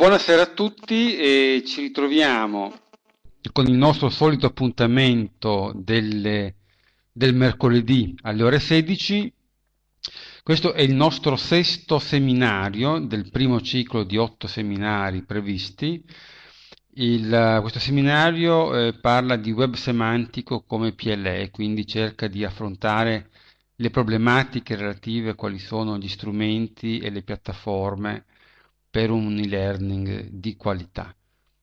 Buonasera a tutti e ci ritroviamo con il nostro solito appuntamento delle, del mercoledì alle ore 16. Questo è il nostro sesto seminario del primo ciclo di otto seminari previsti. Il, questo seminario eh, parla di web semantico come PLE, quindi cerca di affrontare le problematiche relative a quali sono gli strumenti e le piattaforme per un e-learning di qualità.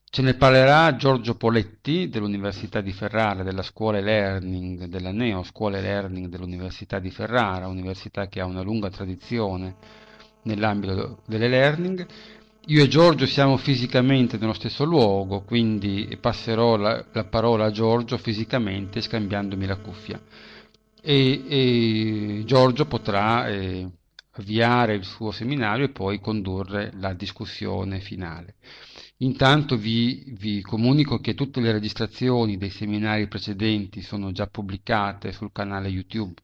Ce ne parlerà Giorgio Poletti dell'Università di Ferrara, della scuola e-learning, della neo scuola e-learning dell'Università di Ferrara, università che ha una lunga tradizione nell'ambito dell'e-learning. Io e Giorgio siamo fisicamente nello stesso luogo, quindi passerò la, la parola a Giorgio fisicamente scambiandomi la cuffia. E, e Giorgio potrà eh, avviare il suo seminario e poi condurre la discussione finale. Intanto vi, vi, comunico che tutte le registrazioni dei seminari precedenti sono già pubblicate sul canale YouTube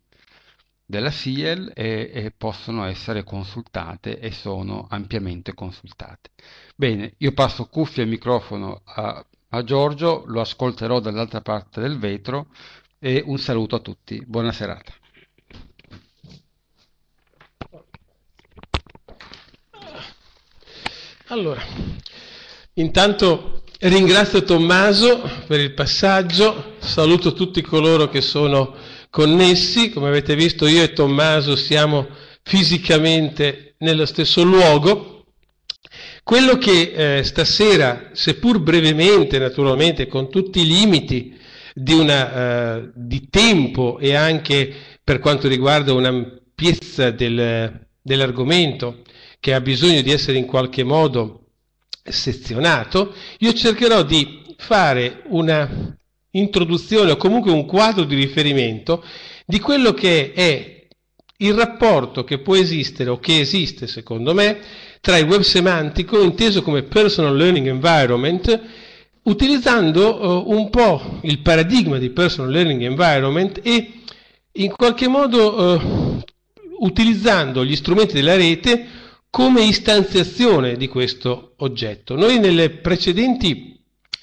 della SIEL e, e possono essere consultate e sono ampiamente consultate. Bene, io passo cuffia e microfono a, a Giorgio, lo ascolterò dall'altra parte del vetro e un saluto a tutti. Buona serata. Allora, intanto ringrazio Tommaso per il passaggio, saluto tutti coloro che sono connessi, come avete visto io e Tommaso siamo fisicamente nello stesso luogo. Quello che eh, stasera, seppur brevemente, naturalmente, con tutti i limiti di, una, eh, di tempo e anche per quanto riguarda un'ampiezza del, dell'argomento, che ha bisogno di essere in qualche modo sezionato, io cercherò di fare una introduzione o comunque un quadro di riferimento di quello che è il rapporto che può esistere o che esiste secondo me tra il web semantico inteso come personal learning environment utilizzando uh, un po' il paradigma di personal learning environment e in qualche modo uh, utilizzando gli strumenti della rete come istanziazione di questo oggetto. Noi nelle precedenti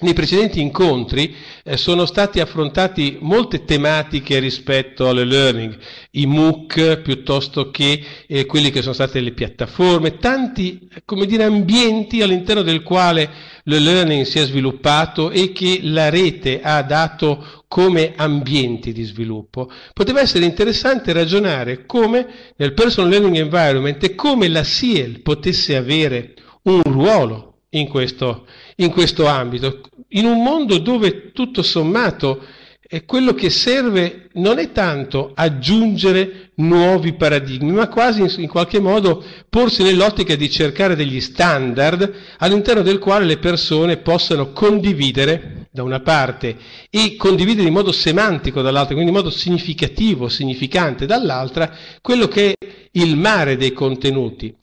nei precedenti incontri eh, sono stati affrontati molte tematiche rispetto all'e-learning, i MOOC piuttosto che eh, quelle che sono state le piattaforme, tanti dire, ambienti all'interno del quale l'e-learning si è sviluppato e che la rete ha dato come ambienti di sviluppo. Poteva essere interessante ragionare come nel personal learning environment e come la SIEL potesse avere un ruolo in questo, in questo ambito, in un mondo dove tutto sommato eh, quello che serve non è tanto aggiungere nuovi paradigmi, ma quasi in, in qualche modo porsi nell'ottica di cercare degli standard all'interno del quale le persone possano condividere da una parte e condividere in modo semantico dall'altra, quindi in modo significativo, significante dall'altra, quello che è il mare dei contenuti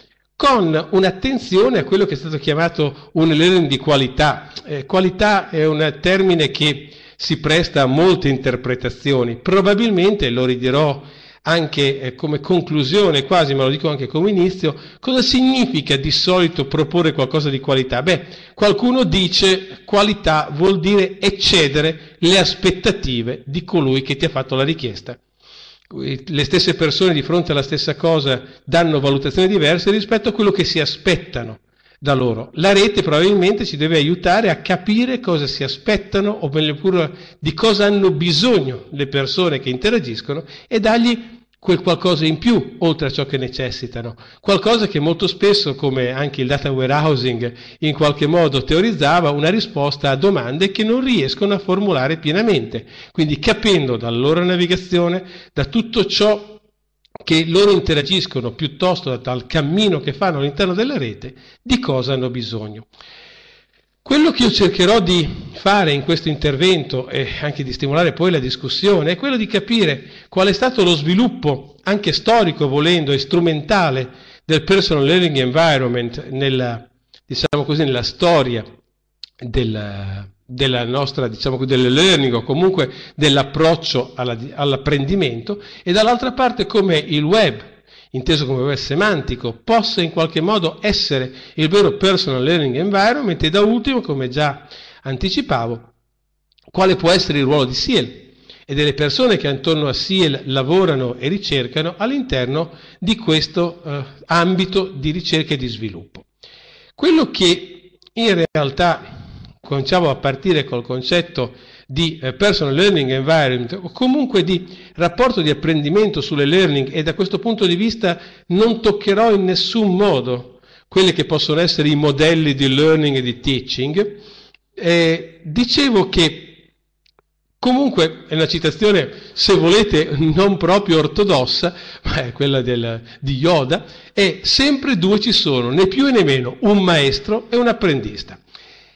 con un'attenzione a quello che è stato chiamato un learning di qualità. Eh, qualità è un termine che si presta a molte interpretazioni, probabilmente lo ridirò anche eh, come conclusione quasi, ma lo dico anche come inizio, cosa significa di solito proporre qualcosa di qualità? Beh, qualcuno dice qualità vuol dire eccedere le aspettative di colui che ti ha fatto la richiesta le stesse persone di fronte alla stessa cosa danno valutazioni diverse rispetto a quello che si aspettano da loro. La rete probabilmente ci deve aiutare a capire cosa si aspettano o pure di cosa hanno bisogno le persone che interagiscono e dargli quel qualcosa in più oltre a ciò che necessitano, qualcosa che molto spesso, come anche il data warehousing in qualche modo teorizzava, una risposta a domande che non riescono a formulare pienamente, quindi capendo dalla loro navigazione, da tutto ciò che loro interagiscono piuttosto dal cammino che fanno all'interno della rete, di cosa hanno bisogno. Quello che io cercherò di fare in questo intervento e anche di stimolare poi la discussione è quello di capire qual è stato lo sviluppo, anche storico volendo e strumentale, del personal learning environment nella, diciamo così, nella storia della, della nostra, diciamo, del learning o comunque dell'approccio alla, all'apprendimento e dall'altra parte come il web inteso come web semantico, possa in qualche modo essere il vero personal learning environment e da ultimo, come già anticipavo, quale può essere il ruolo di SIEL e delle persone che attorno a SIEL lavorano e ricercano all'interno di questo eh, ambito di ricerca e di sviluppo. Quello che in realtà cominciamo a partire col concetto di eh, personal learning environment o comunque di rapporto di apprendimento sulle learning e da questo punto di vista non toccherò in nessun modo quelli che possono essere i modelli di learning e di teaching, eh, dicevo che Comunque è una citazione, se volete, non proprio ortodossa, ma è quella del, di Yoda, è sempre due ci sono, né più né meno, un maestro e un apprendista.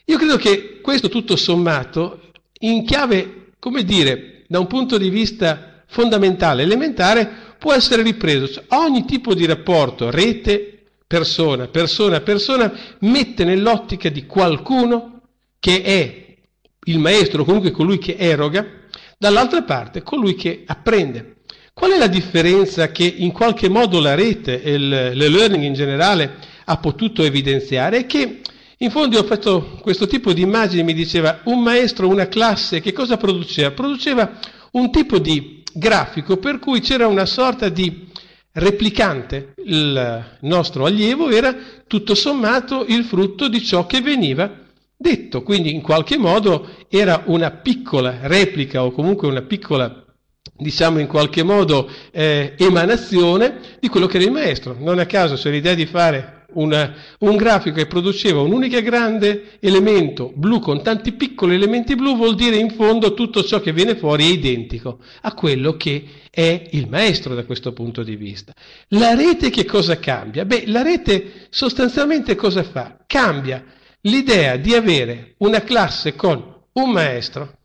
Io credo che questo tutto sommato in chiave, come dire, da un punto di vista fondamentale, elementare, può essere ripreso. Cioè, ogni tipo di rapporto, rete, persona, persona, persona, mette nell'ottica di qualcuno che è il maestro, comunque colui che eroga, dall'altra parte colui che apprende. Qual è la differenza che in qualche modo la rete e il, le learning in generale ha potuto evidenziare? È che in fondo ho fatto questo tipo di immagini, mi diceva un maestro, una classe, che cosa produceva? Produceva un tipo di grafico per cui c'era una sorta di replicante. Il nostro allievo era tutto sommato il frutto di ciò che veniva detto, quindi in qualche modo era una piccola replica o comunque una piccola diciamo in qualche modo eh, emanazione di quello che era il maestro. Non a caso c'è l'idea di fare una, un grafico che produceva un unico grande elemento blu con tanti piccoli elementi blu vuol dire in fondo tutto ciò che viene fuori è identico a quello che è il maestro da questo punto di vista. La rete che cosa cambia? Beh, la rete sostanzialmente cosa fa? Cambia l'idea di avere una classe con un maestro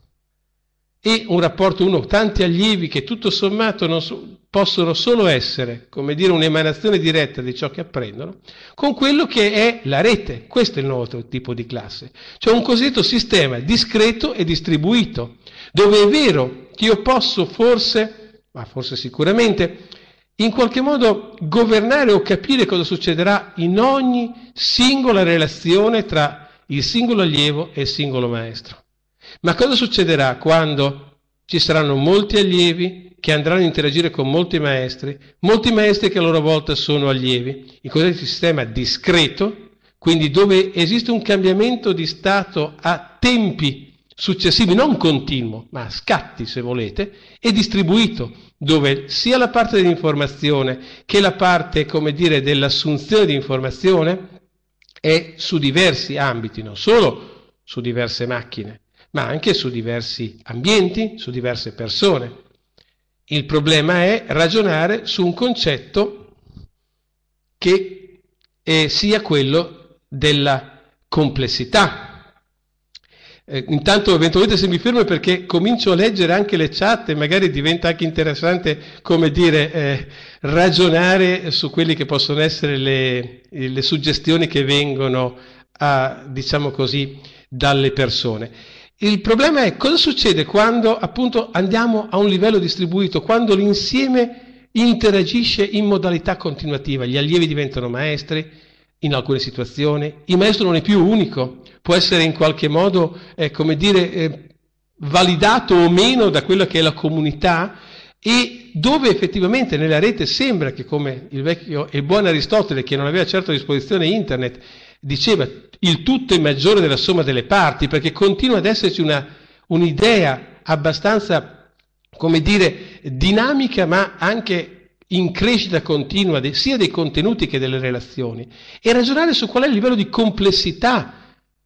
e un rapporto uno tanti allievi che tutto sommato non sono possono solo essere, come dire, un'emanazione diretta di ciò che apprendono, con quello che è la rete. Questo è il nuovo tipo di classe, cioè un cosiddetto sistema discreto e distribuito, dove è vero che io posso forse, ma forse sicuramente, in qualche modo governare o capire cosa succederà in ogni singola relazione tra il singolo allievo e il singolo maestro. Ma cosa succederà quando ci saranno molti allievi, che andranno a interagire con molti maestri, molti maestri che a loro volta sono allievi, il cosiddetto sistema discreto, quindi dove esiste un cambiamento di stato a tempi successivi, non continuo, ma a scatti se volete, e distribuito, dove sia la parte dell'informazione che la parte, come dire, dell'assunzione di informazione è su diversi ambiti, non solo su diverse macchine, ma anche su diversi ambienti, su diverse persone. Il problema è ragionare su un concetto che eh, sia quello della complessità. Eh, intanto eventualmente se mi fermo perché comincio a leggere anche le chat e magari diventa anche interessante, come dire, eh, ragionare su quelle che possono essere le, le suggestioni che vengono a, diciamo così, dalle persone. Il problema è cosa succede quando appunto andiamo a un livello distribuito, quando l'insieme interagisce in modalità continuativa, gli allievi diventano maestri in alcune situazioni, il maestro non è più unico, può essere in qualche modo, eh, come dire, eh, validato o meno da quella che è la comunità e dove effettivamente nella rete sembra che come il vecchio e buon Aristotele, che non aveva certo a disposizione internet, diceva il tutto è maggiore della somma delle parti, perché continua ad esserci una, un'idea abbastanza, come dire, dinamica, ma anche in crescita continua de, sia dei contenuti che delle relazioni, e ragionare su qual è il livello di complessità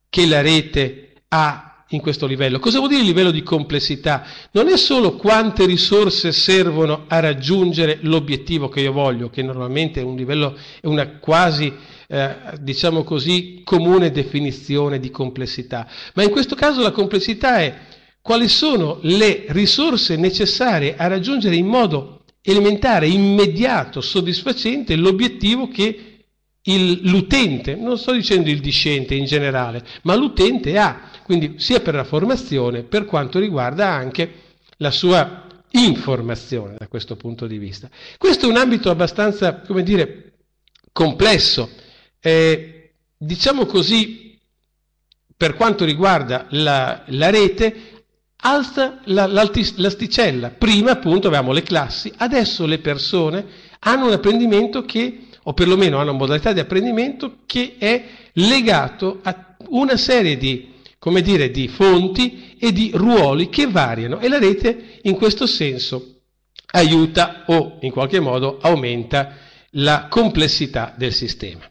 che la rete ha in questo livello. Cosa vuol dire il livello di complessità? Non è solo quante risorse servono a raggiungere l'obiettivo che io voglio, che normalmente è un livello, è una quasi eh, diciamo così, comune definizione di complessità. Ma in questo caso la complessità è quali sono le risorse necessarie a raggiungere in modo elementare, immediato, soddisfacente l'obiettivo che il, l'utente, non sto dicendo il discente in generale, ma l'utente ha, quindi sia per la formazione, per quanto riguarda anche la sua informazione da questo punto di vista. Questo è un ambito abbastanza, come dire, complesso eh, diciamo così, per quanto riguarda la, la rete, alza la, l'asticella. Prima appunto avevamo le classi, adesso le persone hanno un apprendimento che, o perlomeno hanno una modalità di apprendimento che è legato a una serie di come dire, di fonti e di ruoli che variano e la rete in questo senso aiuta o in qualche modo aumenta la complessità del sistema.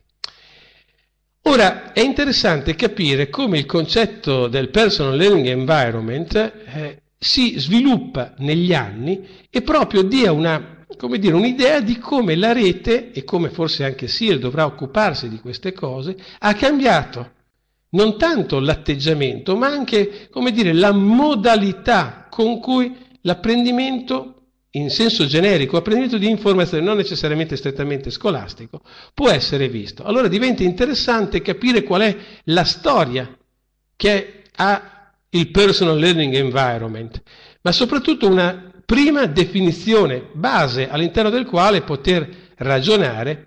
Ora, è interessante capire come il concetto del personal learning environment eh, si sviluppa negli anni e proprio dia una, dire, un'idea di come la rete, e come forse anche SIR dovrà occuparsi di queste cose, ha cambiato non tanto l'atteggiamento, ma anche dire, la modalità con cui l'apprendimento in senso generico, apprendimento di informazione, non necessariamente strettamente scolastico, può essere visto. Allora diventa interessante capire qual è la storia che ha il personal learning environment, ma soprattutto una prima definizione, base all'interno del quale poter ragionare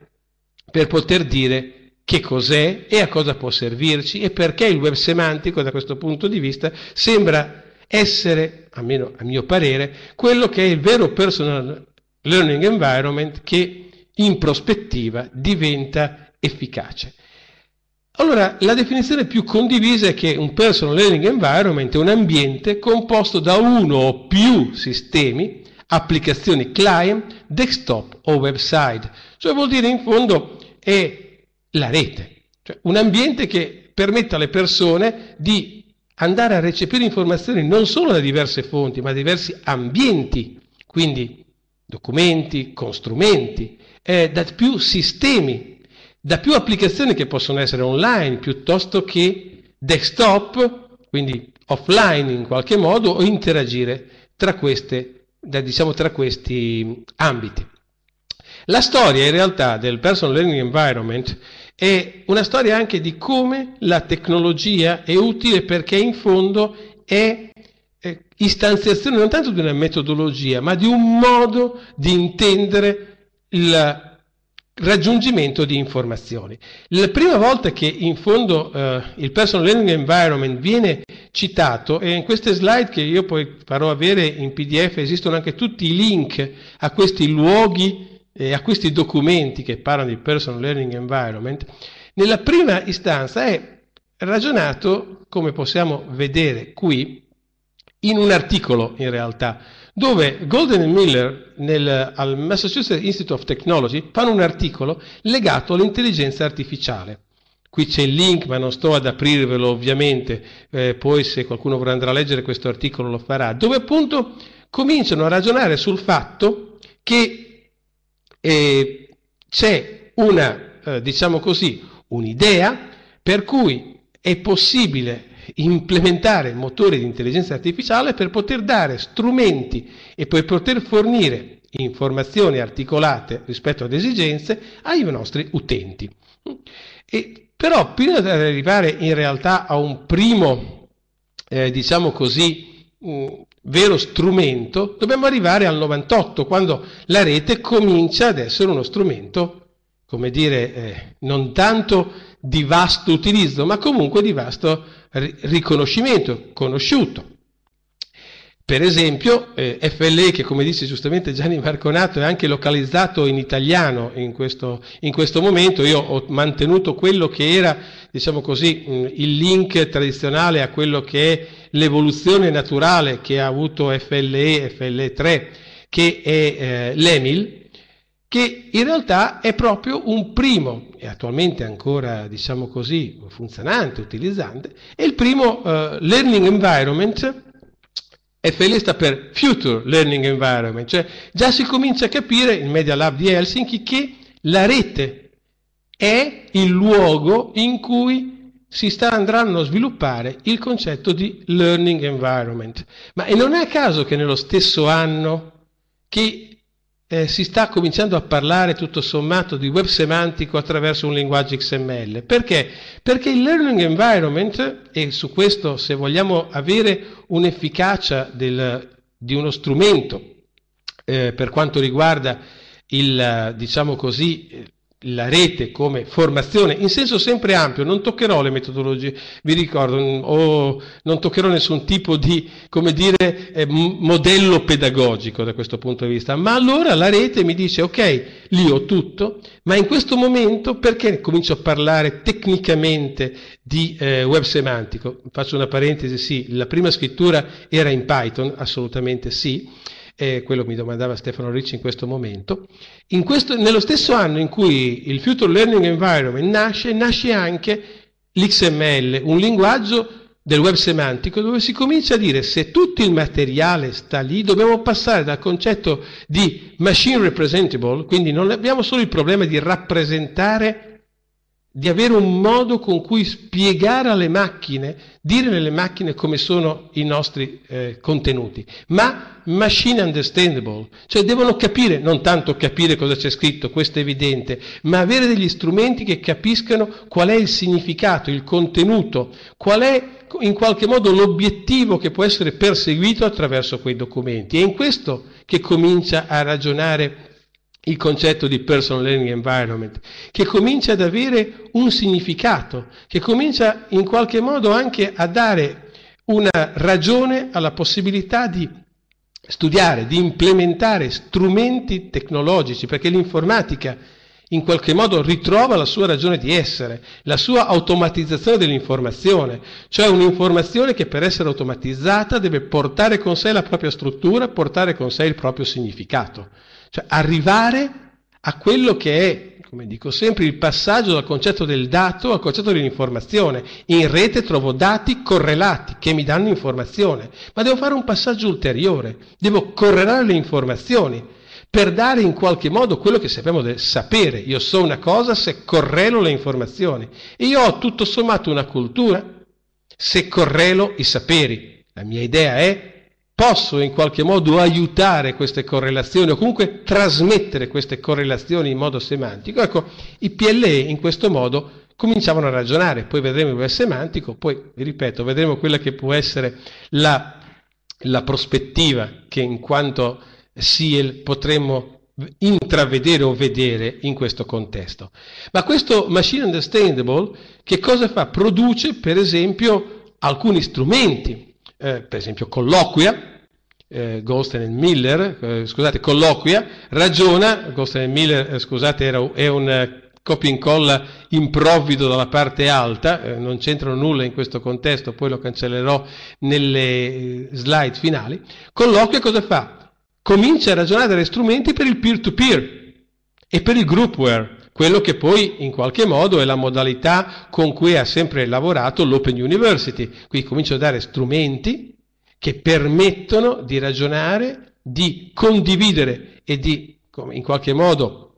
per poter dire che cos'è e a cosa può servirci e perché il web semantico da questo punto di vista sembra essere, almeno a mio parere, quello che è il vero personal learning environment che in prospettiva diventa efficace. Allora, la definizione più condivisa è che un personal learning environment è un ambiente composto da uno o più sistemi, applicazioni client, desktop o website. Cioè vuol dire in fondo è la rete, cioè un ambiente che permette alle persone di andare a recepire informazioni non solo da diverse fonti, ma da diversi ambienti, quindi documenti, con strumenti, eh, da più sistemi, da più applicazioni che possono essere online piuttosto che desktop, quindi offline in qualche modo, o interagire tra, queste, da, diciamo, tra questi ambiti. La storia in realtà del Personal Learning Environment è una storia anche di come la tecnologia è utile perché in fondo è istanziazione non tanto di una metodologia, ma di un modo di intendere il raggiungimento di informazioni. La prima volta che in fondo eh, il personal learning environment viene citato, e in queste slide che io poi farò avere in PDF esistono anche tutti i link a questi luoghi eh, a questi documenti che parlano di personal learning environment, nella prima istanza è ragionato, come possiamo vedere qui, in un articolo in realtà, dove Golden e Miller nel, al Massachusetts Institute of Technology fanno un articolo legato all'intelligenza artificiale. Qui c'è il link, ma non sto ad aprirvelo ovviamente, eh, poi se qualcuno vorrà andare a leggere questo articolo lo farà, dove appunto cominciano a ragionare sul fatto che eh, c'è una, eh, diciamo così, un'idea per cui è possibile implementare motori di intelligenza artificiale per poter dare strumenti e per poter fornire informazioni articolate rispetto ad esigenze ai nostri utenti. E, però prima di arrivare in realtà a un primo, eh, diciamo così, mm, vero strumento, dobbiamo arrivare al 98, quando la rete comincia ad essere uno strumento, come dire, eh, non tanto di vasto utilizzo, ma comunque di vasto riconoscimento, conosciuto. Per esempio eh, FLE, che come dice giustamente Gianni Marconato, è anche localizzato in italiano in questo, in questo momento, io ho mantenuto quello che era, diciamo così, mh, mm, il link tradizionale a quello che è l'evoluzione naturale che ha avuto FLE, FLE3, che è eh, l'EMIL, che in realtà è proprio un primo, e attualmente ancora diciamo così, funzionante, utilizzante, è il primo eh, learning environment FL sta per Future Learning Environment, cioè già si comincia a capire, in Media Lab di Helsinki, che la rete è il luogo in cui si sta, andranno a sviluppare il concetto di Learning Environment. Ma e non è a caso che nello stesso anno che eh, si sta cominciando a parlare tutto sommato di web semantico attraverso un linguaggio XML. Perché? Perché il learning environment, e su questo se vogliamo avere un'efficacia del, di uno strumento eh, per quanto riguarda il, diciamo così, la rete come formazione in senso sempre ampio, non toccherò le metodologie, vi ricordo, mm, o non toccherò nessun tipo di come dire, eh, modello pedagogico da questo punto di vista, ma allora la rete mi dice ok, lì ho tutto, ma in questo momento perché comincio a parlare tecnicamente di eh, web semantico? Faccio una parentesi, sì, la prima scrittura era in Python, assolutamente sì eh, quello mi domandava Stefano Ricci in questo momento, in questo, nello stesso anno in cui il Future Learning Environment nasce, nasce anche l'XML, un linguaggio del web semantico dove si comincia a dire se tutto il materiale sta lì dobbiamo passare dal concetto di machine representable, quindi non abbiamo solo il problema di rappresentare di avere un modo con cui spiegare alle macchine, dire alle macchine come sono i nostri eh, contenuti, ma machine understandable, cioè devono capire, non tanto capire cosa c'è scritto, questo è evidente, ma avere degli strumenti che capiscano qual è il significato, il contenuto, qual è in qualche modo l'obiettivo che può essere perseguito attraverso quei documenti. È in questo che comincia a ragionare il concetto di personal learning environment, che comincia ad avere un significato, che comincia in qualche modo anche a dare una ragione alla possibilità di studiare, di implementare strumenti tecnologici, perché l'informatica in qualche modo ritrova la sua ragione di essere, la sua automatizzazione dell'informazione, cioè un'informazione che per essere automatizzata deve portare con sé la propria struttura, portare con sé il proprio significato. Cioè arrivare a quello che è, come dico sempre, il passaggio dal concetto del dato al concetto dell'informazione. In rete trovo dati correlati che mi danno informazione, ma devo fare un passaggio ulteriore, devo correlare le informazioni per dare in qualche modo quello che sappiamo del sapere. Io so una cosa se correlo le informazioni e io ho tutto sommato una cultura se correlo i saperi. La mia idea è posso in qualche modo aiutare queste correlazioni o comunque trasmettere queste correlazioni in modo semantico, ecco, i PLE in questo modo cominciavano a ragionare, poi vedremo il semantico, poi, ripeto, vedremo quella che può essere la, la prospettiva che in quanto SIEL potremmo intravedere o vedere in questo contesto. Ma questo machine understandable che cosa fa? Produce, per esempio, alcuni strumenti eh, per esempio Colloquia, eh, Goldstein e Miller, eh, scusate, Colloquia, ragiona, Goldstein e Miller, eh, scusate, era, è un eh, copia e incolla improvvido dalla parte alta, eh, non c'entrano nulla in questo contesto, poi lo cancellerò nelle eh, slide finali. Colloquia cosa fa? Comincia a ragionare degli strumenti per il peer to -peer e per il groupware quello che poi in qualche modo è la modalità con cui ha sempre lavorato l'Open University. Qui comincio a dare strumenti che permettono di ragionare, di condividere e di in qualche modo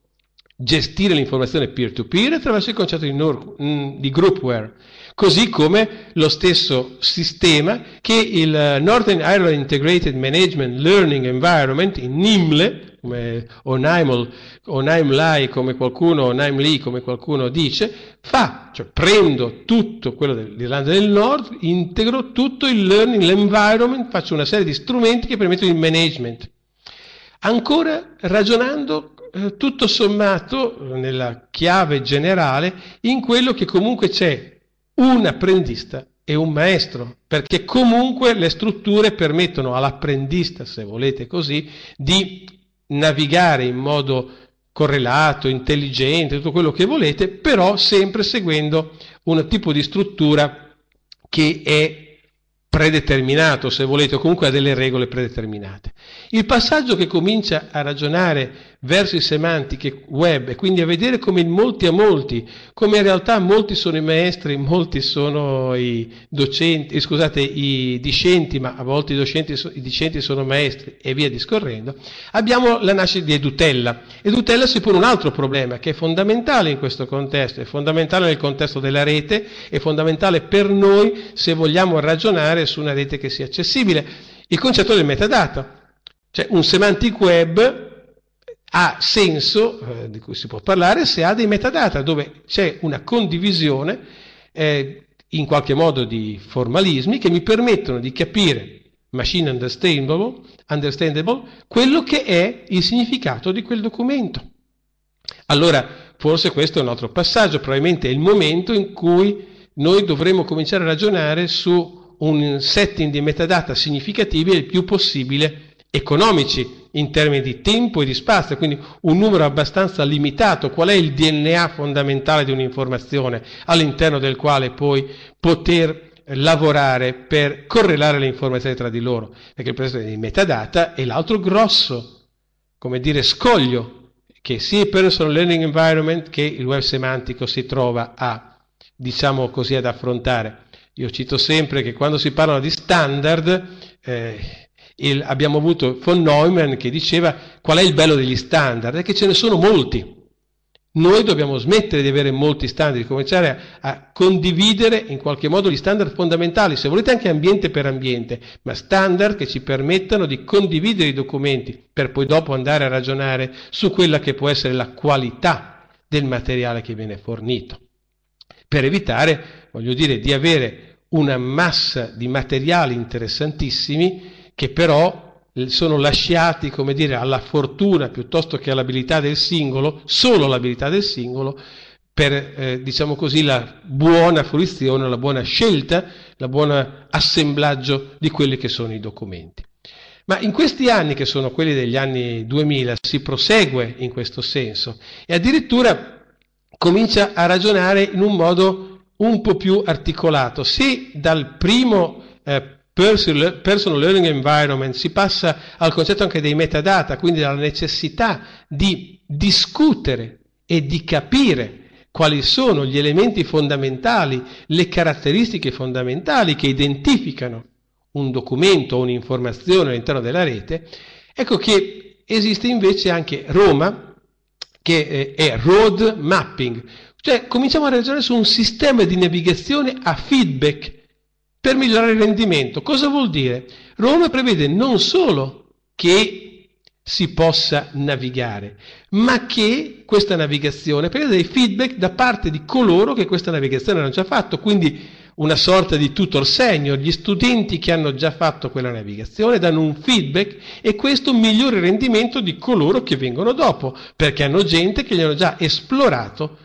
gestire l'informazione peer-to-peer attraverso il concetto di, mm, di groupware così come lo stesso sistema che il eh, Northern Ireland Integrated Management Learning Environment, in NIMLE, come Onaiml, Onaimlai come qualcuno, Onaimli come qualcuno dice, fa, cioè prendo tutto quello dell'Irlanda del Nord, integro tutto il learning, l'environment, faccio una serie di strumenti che permettono il management. Ancora ragionando eh, tutto sommato nella chiave generale in quello che comunque c'è un apprendista e un maestro, perché comunque le strutture permettono all'apprendista, se volete così, di navigare in modo correlato, intelligente, tutto quello che volete, però sempre seguendo un tipo di struttura che è predeterminato, se volete, o comunque ha delle regole predeterminate. Il passaggio che comincia a ragionare verso i semantiche web e quindi a vedere come in molti a molti, come in realtà molti sono i maestri, molti sono i docenti, scusate, i discenti, ma a volte i docenti, i discenti sono maestri e via discorrendo, abbiamo la nascita di Edutella. Edutella si pone un altro problema che è fondamentale in questo contesto, è fondamentale nel contesto della rete, è fondamentale per noi se vogliamo ragionare su una rete che sia accessibile. Il concetto del metadata, cioè un semantic web ha senso, eh, di cui si può parlare, se ha dei metadata, dove c'è una condivisione, eh, in qualche modo di formalismi, che mi permettono di capire, machine understandable, understandable quello che è il significato di quel documento. Allora, forse questo è un altro passaggio, probabilmente è il momento in cui noi dovremmo cominciare a ragionare su un setting di metadata significativi il più possibile economici in termini di tempo e di spazio, quindi un numero abbastanza limitato. Qual è il DNA fondamentale di un'informazione all'interno del quale poi poter lavorare per correlare le informazioni tra di loro? Perché il esempio i metadata è l'altro grosso, come dire, scoglio che sia il personal learning environment che il web semantico si trova a, diciamo così, ad affrontare. Io cito sempre che quando si parla di standard, eh, il, abbiamo avuto von Neumann che diceva qual è il bello degli standard, è che ce ne sono molti. Noi dobbiamo smettere di avere molti standard, cominciare a, a condividere in qualche modo gli standard fondamentali, se volete anche ambiente per ambiente, ma standard che ci permettano di condividere i documenti per poi dopo andare a ragionare su quella che può essere la qualità del materiale che viene fornito. Per evitare, voglio dire, di avere una massa di materiali interessantissimi che però sono lasciati, come dire, alla fortuna piuttosto che all'abilità del singolo, solo l'abilità del singolo, per, eh, diciamo così, la buona fruizione, la buona scelta, il buon assemblaggio di quelli che sono i documenti. Ma in questi anni, che sono quelli degli anni 2000, si prosegue in questo senso e addirittura comincia a ragionare in un modo un po' più articolato. Se dal primo eh, personal learning environment, si passa al concetto anche dei metadata, quindi alla necessità di discutere e di capire quali sono gli elementi fondamentali, le caratteristiche fondamentali che identificano un documento o un'informazione all'interno della rete, ecco che esiste invece anche Roma, che eh, è road mapping, cioè cominciamo a ragionare su un sistema di navigazione a feedback, per migliorare il rendimento. Cosa vuol dire? Roma prevede non solo che si possa navigare, ma che questa navigazione prenda dei feedback da parte di coloro che questa navigazione hanno già fatto, quindi una sorta di tutor senior, gli studenti che hanno già fatto quella navigazione danno un feedback e questo migliora il rendimento di coloro che vengono dopo, perché hanno gente che gli hanno già esplorato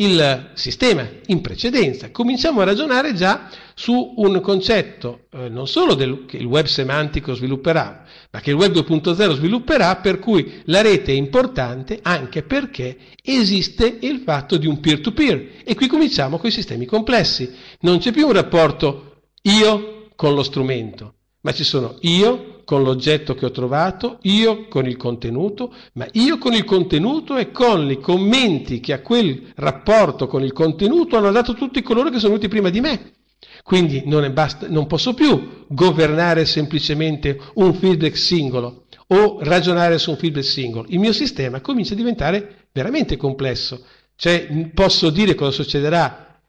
il sistema in precedenza. Cominciamo a ragionare già su un concetto eh, non solo del, che il web semantico svilupperà, ma che il web 2.0 svilupperà, per cui la rete è importante anche perché esiste il fatto di un peer-to-peer. -peer. E qui cominciamo con i sistemi complessi. Non c'è più un rapporto io con lo strumento, ma ci sono io con l'oggetto che ho trovato, io con il contenuto, ma io con il contenuto e con i commenti che a quel rapporto con il contenuto hanno dato tutti coloro che sono venuti prima di me. Quindi non, basta, non posso più governare semplicemente un feedback singolo o ragionare su un feedback singolo. Il mio sistema comincia a diventare veramente complesso. Cioè posso dire cosa succederà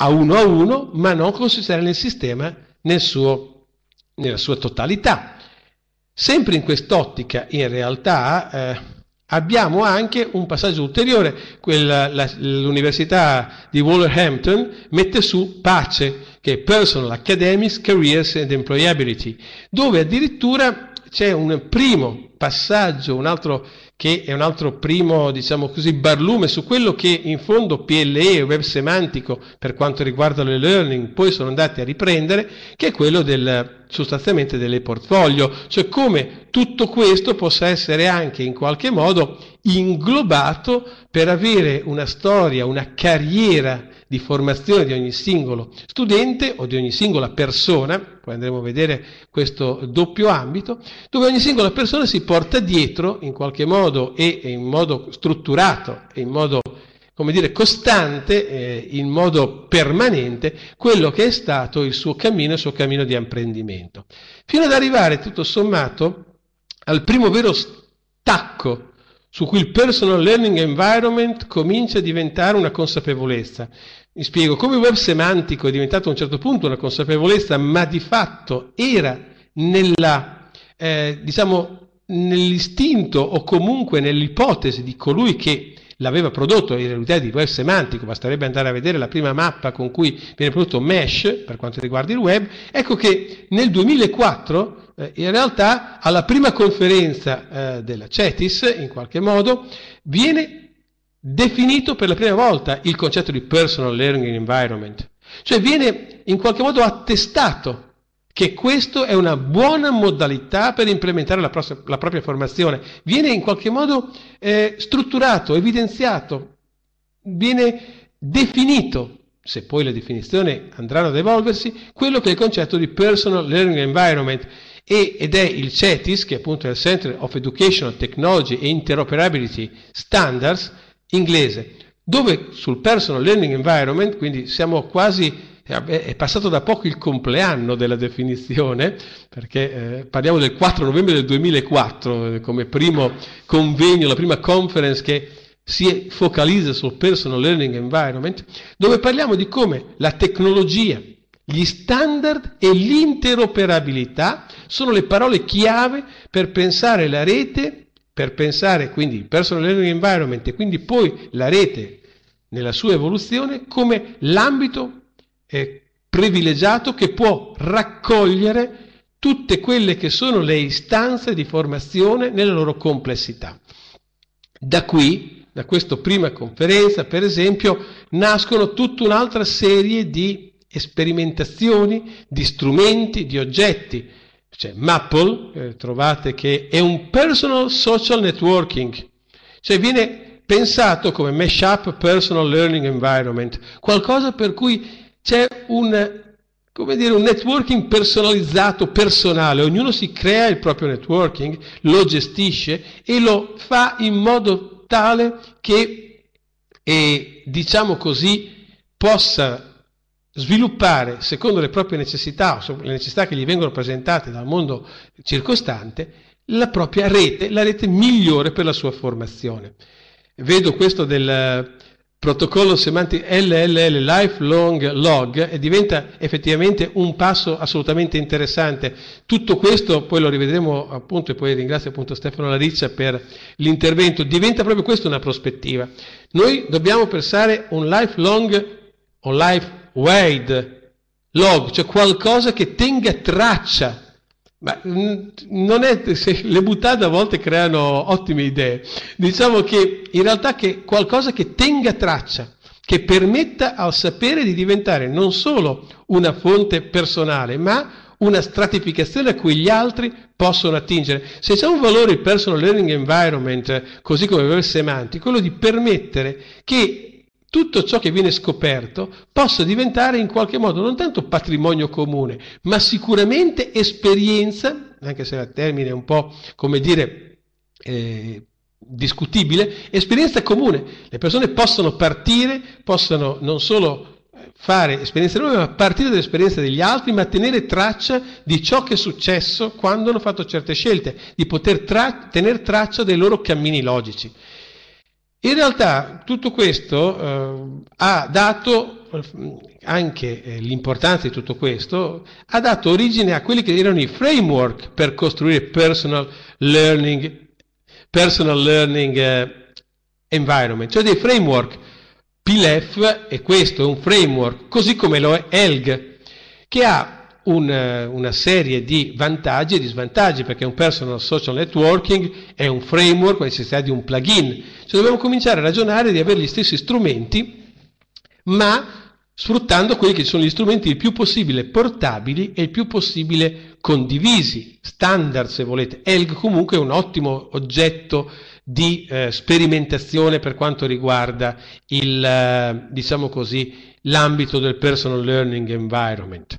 a uno a uno, ma non cosa succederà nel sistema nel suo, nella sua totalità. Sempre in quest'ottica, in realtà, eh, abbiamo anche un passaggio ulteriore. Quella, la, l'università di Wolverhampton mette su pace che è Personal Academics, Careers and Employability, dove addirittura c'è un primo passaggio, un altro che è un altro primo, diciamo così, barlume su quello che in fondo PLE, e web semantico, per quanto riguarda le learning, poi sono andati a riprendere, che è quello del, sostanzialmente delle portfolio, cioè come tutto questo possa essere anche in qualche modo inglobato per avere una storia, una carriera di formazione di ogni singolo studente o di ogni singola persona, poi andremo a vedere questo doppio ambito, dove ogni singola persona si porta dietro in qualche modo e in modo strutturato e in modo come dire, costante, eh, in modo permanente, quello che è stato il suo cammino, il suo cammino di apprendimento. Fino ad arrivare, tutto sommato, al primo vero stacco su cui il personal learning environment comincia a diventare una consapevolezza. Mi spiego, come web semantico è diventato a un certo punto una consapevolezza, ma di fatto era nella, eh, diciamo, nell'istinto o comunque nell'ipotesi di colui che l'aveva prodotto in realtà di web semantico, basterebbe andare a vedere la prima mappa con cui viene prodotto Mesh per quanto riguarda il web, ecco che nel 2004 eh, in realtà alla prima conferenza eh, della CETIS, in qualche modo, viene definito per la prima volta il concetto di personal learning environment. Cioè viene in qualche modo attestato che questa è una buona modalità per implementare la, pro- la propria formazione. Viene in qualche modo eh, strutturato, evidenziato, viene definito se poi le definizioni andranno ad evolversi, quello che è il concetto di personal learning environment, ed è il CETIS, che appunto è il Center of Educational Technology and Interoperability Standards inglese, dove sul Personal Learning Environment, quindi siamo quasi eh, è passato da poco il compleanno della definizione, perché eh, parliamo del 4 novembre del 2004 eh, come primo convegno, la prima conference che si focalizza sul personal learning environment, dove parliamo di come la tecnologia gli standard e l'interoperabilità sono le parole chiave per pensare la rete, per pensare quindi il personal learning environment e quindi poi la rete nella sua evoluzione come l'ambito eh, privilegiato che può raccogliere tutte quelle che sono le istanze di formazione nella loro complessità. Da qui, da questa prima conferenza, per esempio, nascono tutta un'altra serie di sperimentazioni di strumenti, di oggetti. Cioè, Maple, eh, trovate che è un personal social networking, cioè viene pensato come mashup personal learning environment, qualcosa per cui c'è un, dire, un networking personalizzato, personale, ognuno si crea il proprio networking, lo gestisce e lo fa in modo tale che, eh, diciamo così, possa sviluppare secondo le proprie necessità o le necessità che gli vengono presentate dal mondo circostante la propria rete, la rete migliore per la sua formazione. Vedo questo del eh, protocollo semantico LLL, Lifelong Log, e diventa effettivamente un passo assolutamente interessante. Tutto questo, poi lo rivedremo appunto, e poi ringrazio appunto Stefano Lariccia per l'intervento, diventa proprio questa una prospettiva. Noi dobbiamo pensare un lifelong o life wade, log, cioè qualcosa che tenga traccia. Ma mm, non è, le buttate a volte creano ottime idee. Diciamo che in realtà che qualcosa che tenga traccia, che permetta al sapere di diventare non solo una fonte personale, ma una stratificazione a cui gli altri possono attingere. Se c'è un valore il personal learning environment, così come il semantico, quello di permettere che tutto ciò che viene scoperto possa diventare in qualche modo non tanto patrimonio comune, ma sicuramente esperienza, anche se il termine è un po', come dire, eh, discutibile, esperienza comune. Le persone possono partire, possono non solo fare esperienze nuove, ma partire dall'esperienza degli altri, ma tenere traccia di ciò che è successo quando hanno fatto certe scelte, di poter tra- tenere traccia dei loro cammini logici. In realtà tutto questo eh, ha dato, anche eh, l'importanza di tutto questo, ha dato origine a quelli che erano i framework per costruire personal learning, personal learning eh, environment, cioè dei framework. PLEF è questo, è un framework, così come lo è ELG, che ha una, eh, una serie di vantaggi e di svantaggi, perché un personal social networking è un framework con necessità di un plugin. Cioè dobbiamo cominciare a ragionare di avere gli stessi strumenti, ma sfruttando quelli che sono gli strumenti il più possibile portabili e il più possibile condivisi, standard se volete. ELG comunque è un ottimo oggetto di eh, sperimentazione per quanto riguarda il, eh, diciamo così, l'ambito del personal learning environment.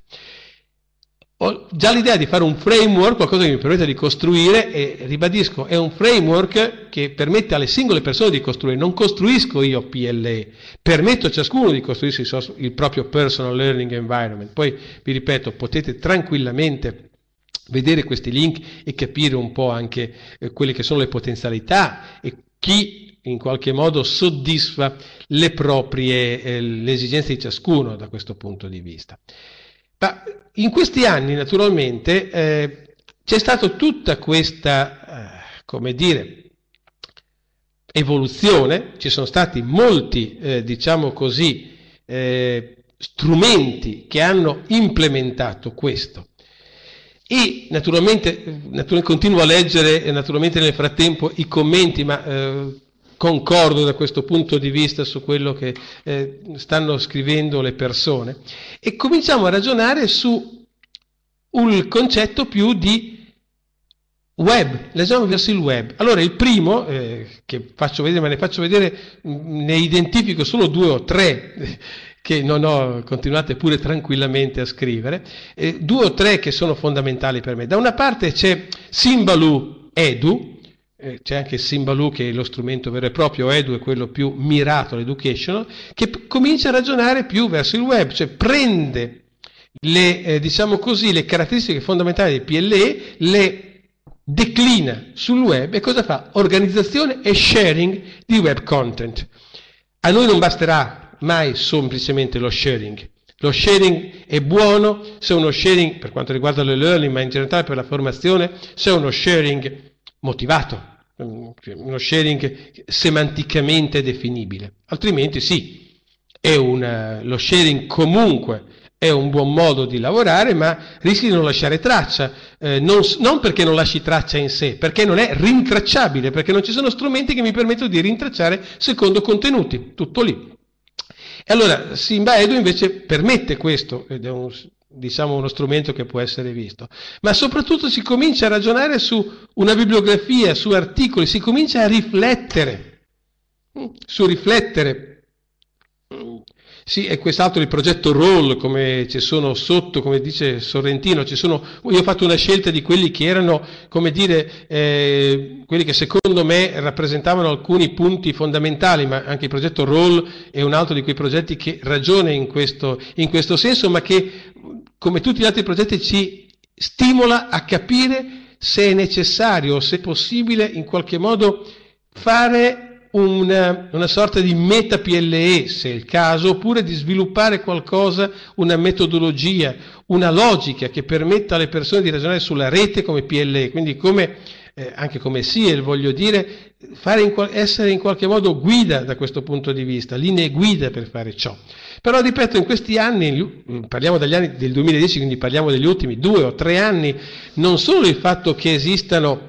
Ho già l'idea di fare un framework, qualcosa che mi permette di costruire, e ribadisco, è un framework che permette alle singole persone di costruire, non costruisco io PLE, permetto a ciascuno di costruirsi il, il proprio personal learning environment. Poi, vi ripeto, potete tranquillamente vedere questi link e capire un po' anche eh, quelle che sono le potenzialità e chi in qualche modo soddisfa le proprie eh, le esigenze di ciascuno da questo punto di vista. Ma in questi anni naturalmente eh, c'è stata tutta questa, eh, come dire, evoluzione, ci sono stati molti, eh, diciamo così, eh, strumenti che hanno implementato questo. E naturalmente, eh, naturalmente continuo a leggere naturalmente nel frattempo i commenti, ma eh, concordo da questo punto di vista su quello che eh, stanno scrivendo le persone, e cominciamo a ragionare su un concetto più di web, leggiamo verso il web. Allora il primo, eh, che faccio vedere, ma ne faccio vedere, mm, ne identifico solo due o tre, che non ho, continuate pure tranquillamente a scrivere, eh, due o tre che sono fondamentali per me. Da una parte c'è Simbalu Edu, eh, c'è anche Simbalu che è lo strumento vero e proprio, Edu è quello più mirato all'educational, che p- comincia a ragionare più verso il web, cioè prende le, eh, diciamo così, le caratteristiche fondamentali del PLE, le declina sul web e cosa fa? Organizzazione e sharing di web content. A noi non basterà mai semplicemente lo sharing. Lo sharing è buono se uno sharing, per quanto riguarda le learning, ma in generale per la formazione, se uno sharing motivato, uno sharing semanticamente definibile. Altrimenti sì, una, lo sharing comunque è un buon modo di lavorare, ma rischi di non lasciare traccia, eh, non, non, perché non lasci traccia in sé, perché non è rintracciabile, perché non ci sono strumenti che mi permettono di rintracciare secondo contenuti, tutto lì. E allora Simba Edu invece permette questo, ed è un diciamo uno strumento che può essere visto, ma soprattutto si comincia a ragionare su una bibliografia, su articoli, si comincia a riflettere, mm, su riflettere. Mm, sì, è quest'altro il progetto Roll, come ci sono sotto, come dice Sorrentino, sono, io ho fatto una scelta di quelli che erano, come dire, eh, quelli che secondo me rappresentavano alcuni punti fondamentali, ma anche il progetto Roll è un altro di quei progetti che ragiona in questo, in questo senso, ma che come tutti gli altri progetti, ci stimola a capire se è necessario, se è possibile in qualche modo fare una, una sorta di meta PLE, se è il caso, oppure di sviluppare qualcosa, una metodologia, una logica che permetta alle persone di ragionare sulla rete come PLE, quindi come eh, anche come SIEL, voglio dire, in, essere in qualche modo guida da questo punto di vista, linee guida per fare ciò. Però ripeto, in questi anni, mm, parliamo dagli anni del 2010, quindi parliamo degli ultimi due o tre anni, non solo il fatto che esistano,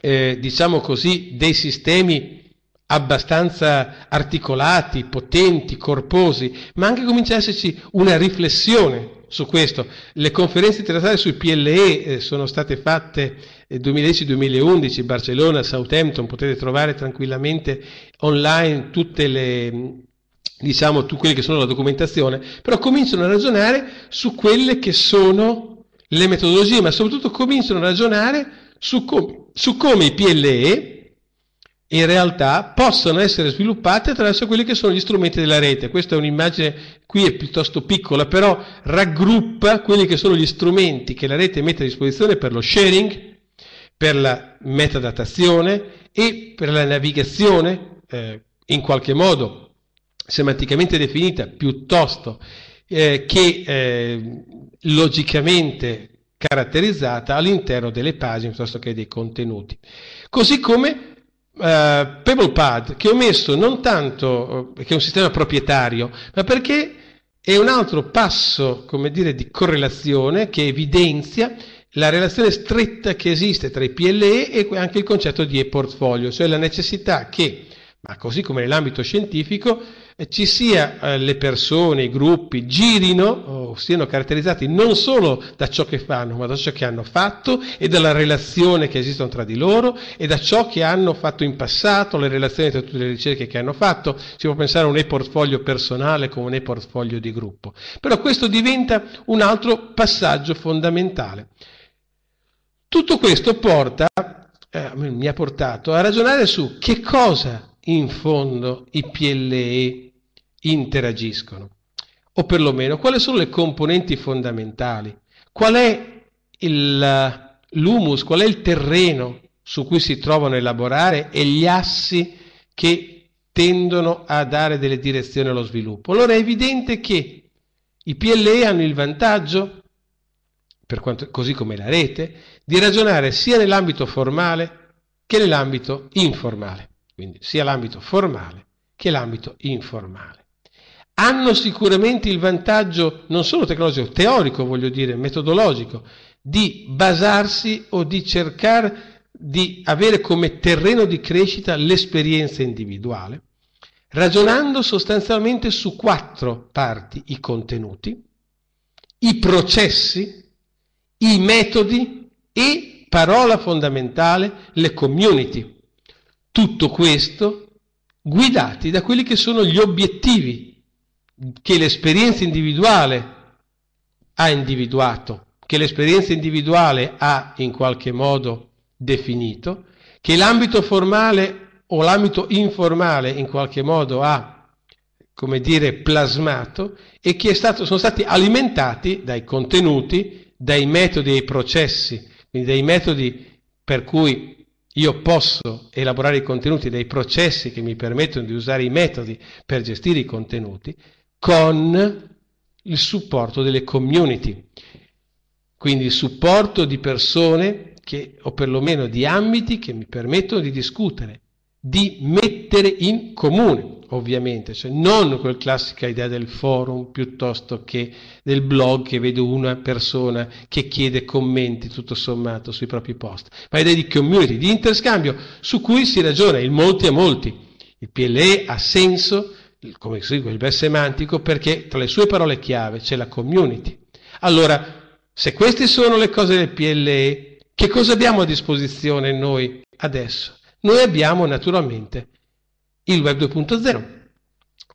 eh, diciamo così, dei sistemi abbastanza articolati, potenti, corposi, ma anche comincia ad esserci una riflessione su questo. Le conferenze internazionali sui PLE eh, sono state fatte nel eh, 2010-2011, Barcellona, Southampton, potete trovare tranquillamente online tutte le mm, diciamo tu, quelle che sono la documentazione, però cominciano a ragionare su quelle che sono le metodologie, ma soprattutto cominciano a ragionare su, com- su come i PLE in realtà possano essere sviluppate attraverso quelli che sono gli strumenti della rete. Questa è un'immagine qui è piuttosto piccola, però raggruppa quelli che sono gli strumenti che la rete mette a disposizione per lo sharing, per la metadatazione e per la navigazione, eh, in qualche modo semanticamente definita, piuttosto eh, che eh, logicamente caratterizzata all'interno delle pagine piuttosto che dei contenuti. Così come uh, eh, PebblePad che ho messo non tanto perché eh, è un sistema proprietario, ma perché è un altro passo, come dire, di correlazione che evidenzia la relazione stretta che esiste tra i PLE e anche il concetto di e-portfolio, cioè la necessità che, ma così come nell'ambito scientifico, ci sia eh, le persone, i gruppi girino o oh, siano caratterizzati non solo da ciò che fanno, ma da ciò che hanno fatto e dalla relazione che esistono tra di loro e da ciò che hanno fatto in passato, le relazioni tra tutte le ricerche che hanno fatto. Si può pensare a un e-portfolio personale come un e-portfolio di gruppo. Però questo diventa un altro passaggio fondamentale. Tutto questo porta, eh, mi ha portato a ragionare su che cosa in fondo i PLE interagiscono? O perlomeno quali sono le componenti fondamentali? Qual è il, l'humus, qual è il terreno su cui si trovano a elaborare e gli assi che tendono a dare delle direzioni allo sviluppo? Allora è evidente che i PLE hanno il vantaggio, quanto, così come la rete, di ragionare sia nell'ambito formale che nell'ambito informale quindi sia l'ambito formale che l'ambito informale. Hanno sicuramente il vantaggio non solo tecnologico, teorico voglio dire, metodologico, di basarsi o di cercare di avere come terreno di crescita l'esperienza individuale, ragionando sostanzialmente su quattro parti, i contenuti, i processi, i metodi e, parola fondamentale, le community. Tutto questo guidati da quelli che sono gli obiettivi che l'esperienza individuale ha individuato, che l'esperienza individuale ha in qualche modo definito, che l'ambito formale o l'ambito informale in qualche modo ha, come dire, plasmato e che stato, sono stati alimentati dai contenuti, dai metodi e processi, quindi dai metodi per cui io posso elaborare i contenuti dei processi che mi permettono di usare i metodi per gestire i contenuti con il supporto delle community, quindi il supporto di persone che, o perlomeno di ambiti che mi permettono di discutere di mettere in comune, ovviamente, cioè non quel classica idea del forum piuttosto che del blog che vedo una persona che chiede commenti tutto sommato sui propri post, ma idea di community, di interscambio su cui si ragiona in molti a molti. Il PLE ha senso, come dico, il bel semantico, perché tra le sue parole chiave c'è la community. Allora, se queste sono le cose del PLE, che cosa abbiamo a disposizione noi adesso? Noi abbiamo naturalmente il web 2.0.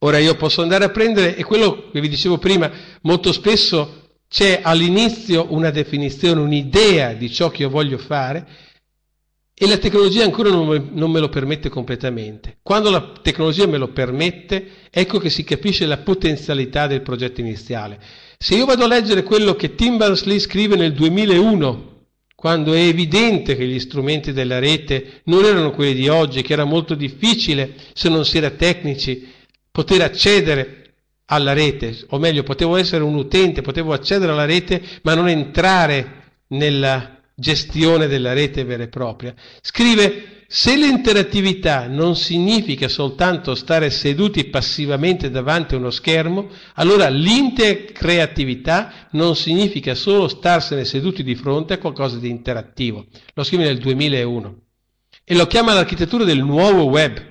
Ora io posso andare a prendere, e quello che vi dicevo prima, molto spesso c'è all'inizio una definizione, un'idea di ciò che io voglio fare e la tecnologia ancora non, me lo permette completamente. Quando la tecnologia me lo permette, ecco che si capisce la potenzialità del progetto iniziale. Se io vado a leggere quello che Tim Berners-Lee scrive nel 2001 quando è evidente che gli strumenti della rete non erano quelli di oggi, che era molto difficile, se non si era tecnici, poter accedere alla rete, o meglio, potevo essere un utente, potevo accedere alla rete, ma non entrare nella gestione della rete vera e propria. Scrive se l'interattività non significa soltanto stare seduti passivamente davanti a uno schermo, allora l'intercreatività non significa solo starsene seduti di fronte a qualcosa di interattivo. Lo scrive nel 2001 e lo chiama l'architettura del nuovo web.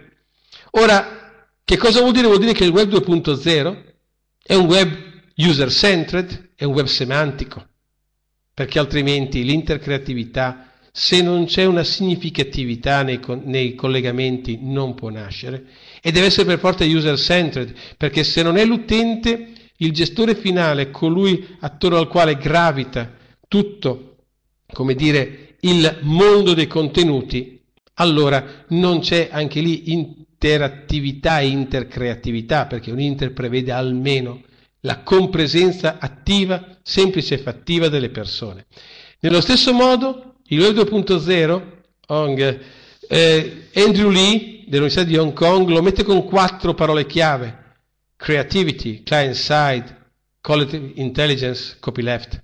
Ora, che cosa vuol dire? Vuol dire che il web 2.0 è un web user-centered, è un web semantico, perché altrimenti l'intercreatività se non c'è una significatività nei, nei, collegamenti non può nascere e deve essere per forza user centered perché se non è l'utente il gestore finale colui attorno al quale gravita tutto come dire il mondo dei contenuti allora non c'è anche lì interattività e intercreatività perché un inter prevede almeno la compresenza attiva semplice e fattiva delle persone nello stesso modo il Web 2.0, Hong, eh, Andrew Lee dell'Università di Hong Kong lo mette con quattro parole chiave. Creativity, client side, collective intelligence, copyleft.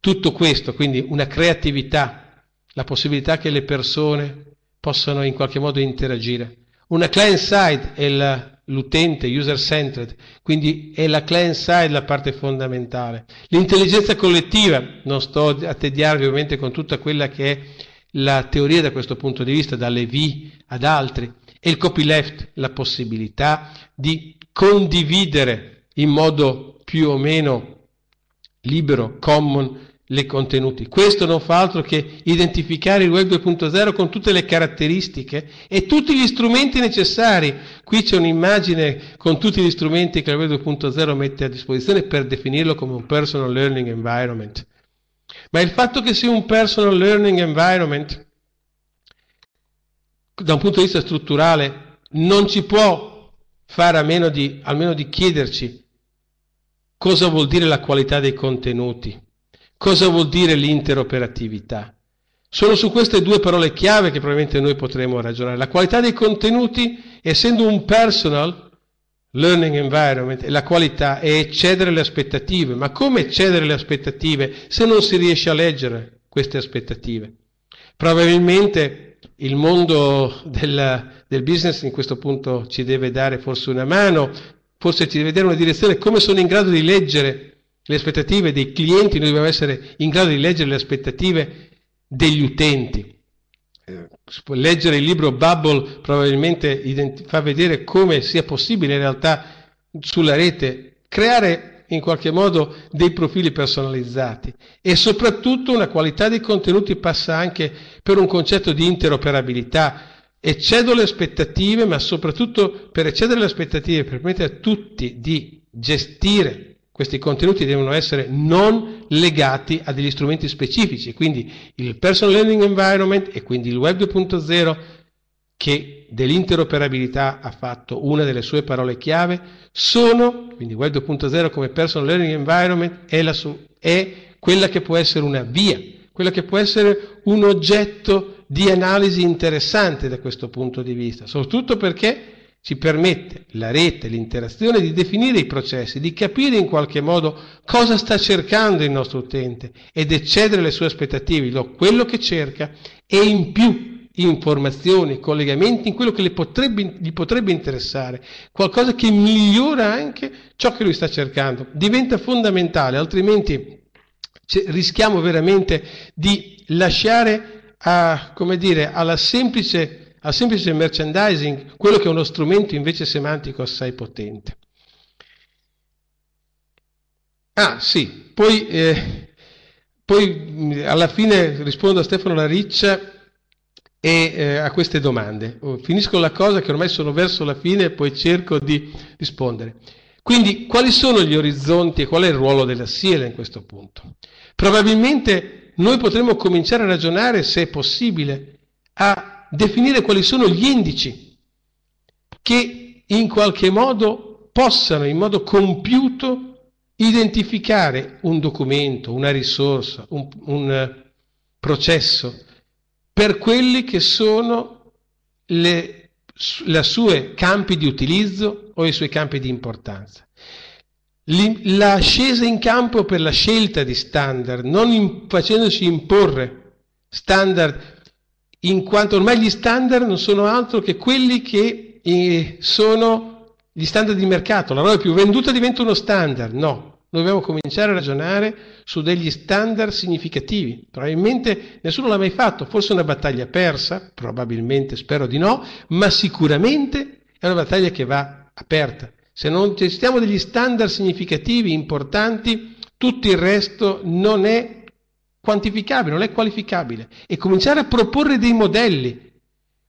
Tutto questo, quindi una creatività, la possibilità che le persone possano in qualche modo interagire. Una client side è la l'utente, user-centered, quindi è la client side la parte fondamentale. L'intelligenza collettiva, non sto a tediarvi ovviamente con tutta quella che è la teoria da questo punto di vista, dalle V ad altri, e il copyleft, la possibilità di condividere in modo più o meno libero, common, le contenuti. Questo non fa altro che identificare il web 2.0 con tutte le caratteristiche e tutti gli strumenti necessari. Qui c'è un'immagine con tutti gli strumenti che il web 2.0 mette a disposizione per definirlo come un personal learning environment. Ma il fatto che sia un personal learning environment da un punto di vista strutturale non ci può fare a meno di, almeno di chiederci cosa vuol dire la qualità dei contenuti Cosa vuol dire l'interoperatività? Sono su queste due parole chiave che probabilmente noi potremo ragionare. La qualità dei contenuti, essendo un personal learning environment, la qualità è eccedere le aspettative. Ma come eccedere le aspettative se non si riesce a leggere queste aspettative? Probabilmente il mondo del, del business in questo punto ci deve dare forse una mano, forse ci deve dare una direzione come sono in grado di leggere le aspettative dei clienti, noi dobbiamo essere in grado di leggere le aspettative degli utenti. Eh, leggere il libro Bubble probabilmente fa vedere come sia possibile in realtà sulla rete creare in qualche modo dei profili personalizzati e soprattutto una qualità dei contenuti passa anche per un concetto di interoperabilità. Eccedo le aspettative, ma soprattutto per eccedere le aspettative, per permettere a tutti di gestire questi contenuti devono essere non legati a degli strumenti specifici, quindi il personal learning environment e quindi il web 2.0 che dell'interoperabilità ha fatto una delle sue parole chiave, sono, quindi web 2.0 come personal learning environment è, la è quella che può essere una via, quella che può essere un oggetto di analisi interessante da questo punto di vista, soprattutto perché ci permette la rete, l'interazione di definire i processi, di capire in qualche modo cosa sta cercando il nostro utente ed eccedere le sue aspettative, quello che cerca e in più informazioni, collegamenti in quello che potrebbe, gli potrebbe interessare, qualcosa che migliora anche ciò che lui sta cercando. Diventa fondamentale, altrimenti rischiamo veramente di lasciare a, dire, alla semplice al semplice merchandising, quello che è uno strumento invece semantico assai potente. Ah sì, poi, eh, poi alla fine rispondo a Stefano Lariccia e eh, a queste domande. Oh, finisco la cosa che ormai sono verso la fine e poi cerco di rispondere. Quindi quali sono gli orizzonti e qual è il ruolo della Siela in questo punto? Probabilmente noi potremmo cominciare a ragionare, se è possibile, a definire quali sono gli indici che in qualche modo possano in modo compiuto identificare un documento, una risorsa, un, un eh, processo per quelli che sono le, le sue campi di utilizzo o i suoi campi di importanza. La scesa in campo per la scelta di standard, non in, facendosi imporre standard in quanto ormai gli standard non sono altro che quelli che eh, sono gli standard di mercato. La roba più venduta diventa uno standard, no. Noi dobbiamo cominciare a ragionare su degli standard significativi. Probabilmente nessuno l'ha mai fatto, forse è una battaglia persa, probabilmente spero di no, ma sicuramente è una battaglia che va aperta. Se non ci degli standard significativi, importanti, tutto il resto non è quantificabile, non è qualificabile, e cominciare a proporre dei modelli.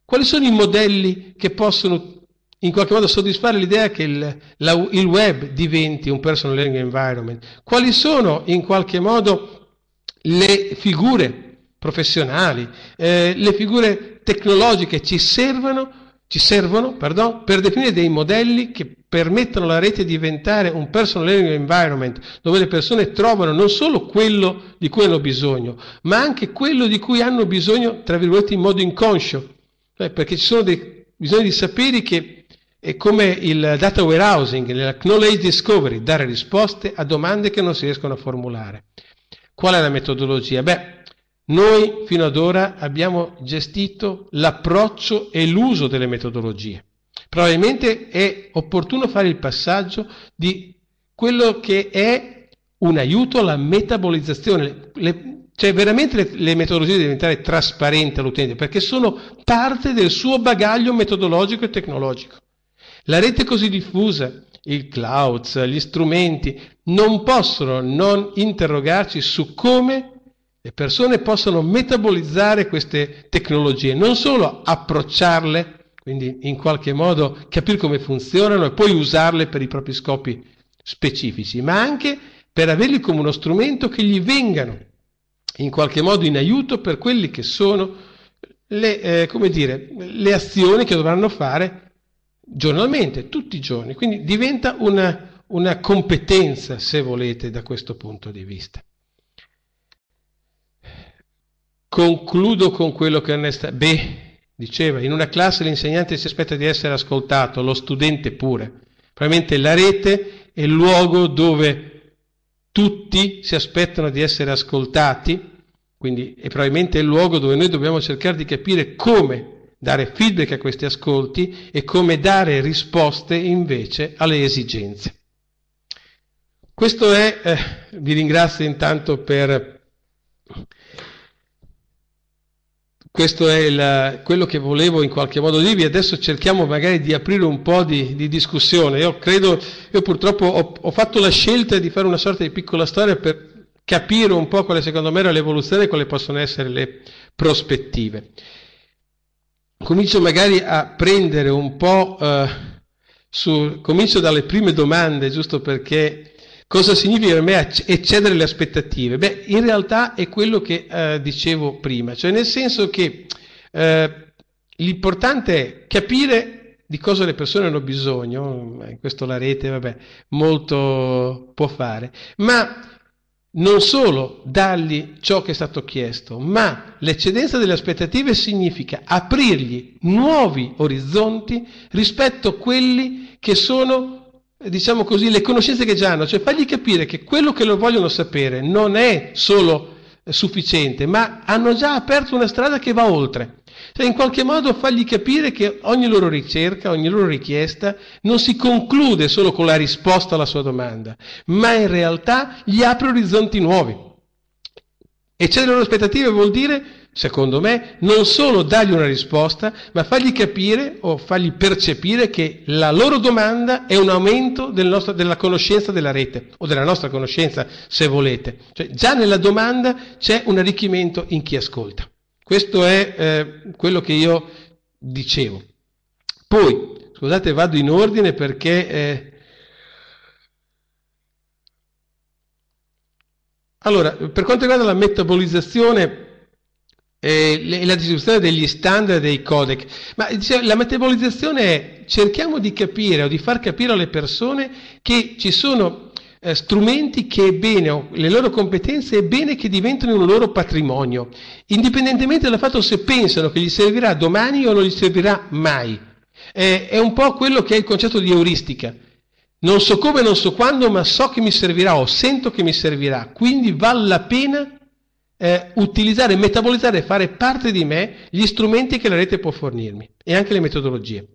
Quali sono i modelli che possono in qualche modo soddisfare l'idea che il, la, il web diventi un personal learning environment? Quali sono in qualche modo le figure professionali, eh, le figure tecnologiche che ci servono ci servono pardon, per definire dei modelli che permettono alla rete di diventare un personal learning environment dove le persone trovano non solo quello di cui hanno bisogno, ma anche quello di cui hanno bisogno, tra virgolette, in modo inconscio. Cioè, perché ci sono dei bisogni di sapere che è come il data warehousing, la knowledge discovery, dare risposte a domande che non si riescono a formulare. Qual è la metodologia? Beh, noi fino ad ora abbiamo gestito l'approccio e l'uso delle metodologie. Probabilmente è opportuno fare il passaggio di quello che è un aiuto alla metabolizzazione. Le, cioè veramente le, le metodologie devono diventare trasparenti all'utente perché sono parte del suo bagaglio metodologico e tecnologico. La rete così diffusa, il cloud, gli strumenti, non possono non interrogarci su come le persone possono metabolizzare queste tecnologie, non solo approcciarle, quindi in qualche modo capire come funzionano e poi usarle per i propri scopi specifici, ma anche per averli come uno strumento che gli vengano in qualche modo in aiuto per quelle che sono le, eh, dire, le azioni che dovranno fare giornalmente, tutti i giorni. Quindi diventa una, una competenza, se volete, da questo punto di vista. Concludo con quello che Ernest Beh diceva, in una classe l'insegnante si aspetta di essere ascoltato, lo studente pure. Probabilmente la rete è il luogo dove tutti si aspettano di essere ascoltati, quindi è probabilmente il luogo dove noi dobbiamo cercare di capire come dare feedback a questi ascolti e come dare risposte invece alle esigenze. Questo è, eh, vi ringrazio intanto per questo è il, quello che volevo in qualche modo dirvi. Adesso cerchiamo magari di aprire un po' di, di discussione. Io credo, io purtroppo ho, ho, fatto la scelta di fare una sorta di piccola storia per capire un po' quale secondo me era l'evoluzione e quali possono essere le prospettive. Comincio magari a prendere un po', eh, su, comincio dalle prime domande, giusto perché Cosa significa per me eccedere le aspettative? Beh, in realtà è quello che eh, dicevo prima, cioè nel senso che eh, l'importante è capire di cosa le persone hanno bisogno, in eh, questo la rete, vabbè, molto può fare, ma non solo dargli ciò che è stato chiesto, ma l'eccedenza delle aspettative significa aprirgli nuovi orizzonti rispetto a quelli che sono eh, diciamo così, le conoscenze che già hanno, cioè fargli capire che quello che lo vogliono sapere non è solo eh, sufficiente, ma hanno già aperto una strada che va oltre. Cioè, in qualche modo fargli capire che ogni loro ricerca, ogni loro richiesta non si conclude solo con la risposta alla sua domanda, ma in realtà gli apre orizzonti nuovi. E Eccedere le loro aspettative vuol dire secondo me, non solo dargli una risposta, ma fargli capire o fargli percepire che la loro domanda è un aumento del nostro, della conoscenza della rete, o della nostra conoscenza, se volete. Cioè, già nella domanda c'è un arricchimento in chi ascolta. Questo è eh, quello che io dicevo. Poi, scusate, vado in ordine perché... Eh, allora, per quanto riguarda la metabolizzazione, eh, e la distribuzione degli standard dei codec. Ma cioè, la metabolizzazione è cerchiamo di capire o di far capire alle persone che ci sono eh, strumenti che è bene, le loro competenze è bene che diventino un loro patrimonio, indipendentemente dal fatto se pensano che gli servirà domani o non gli servirà mai. Eh, è un po' quello che è il concetto di euristica. Non so come, non so quando, ma so che mi servirà o sento che mi servirà, quindi vale la pena eh, utilizzare, metabolizzare, e fare parte di me gli strumenti che la rete può fornirmi e anche le metodologie.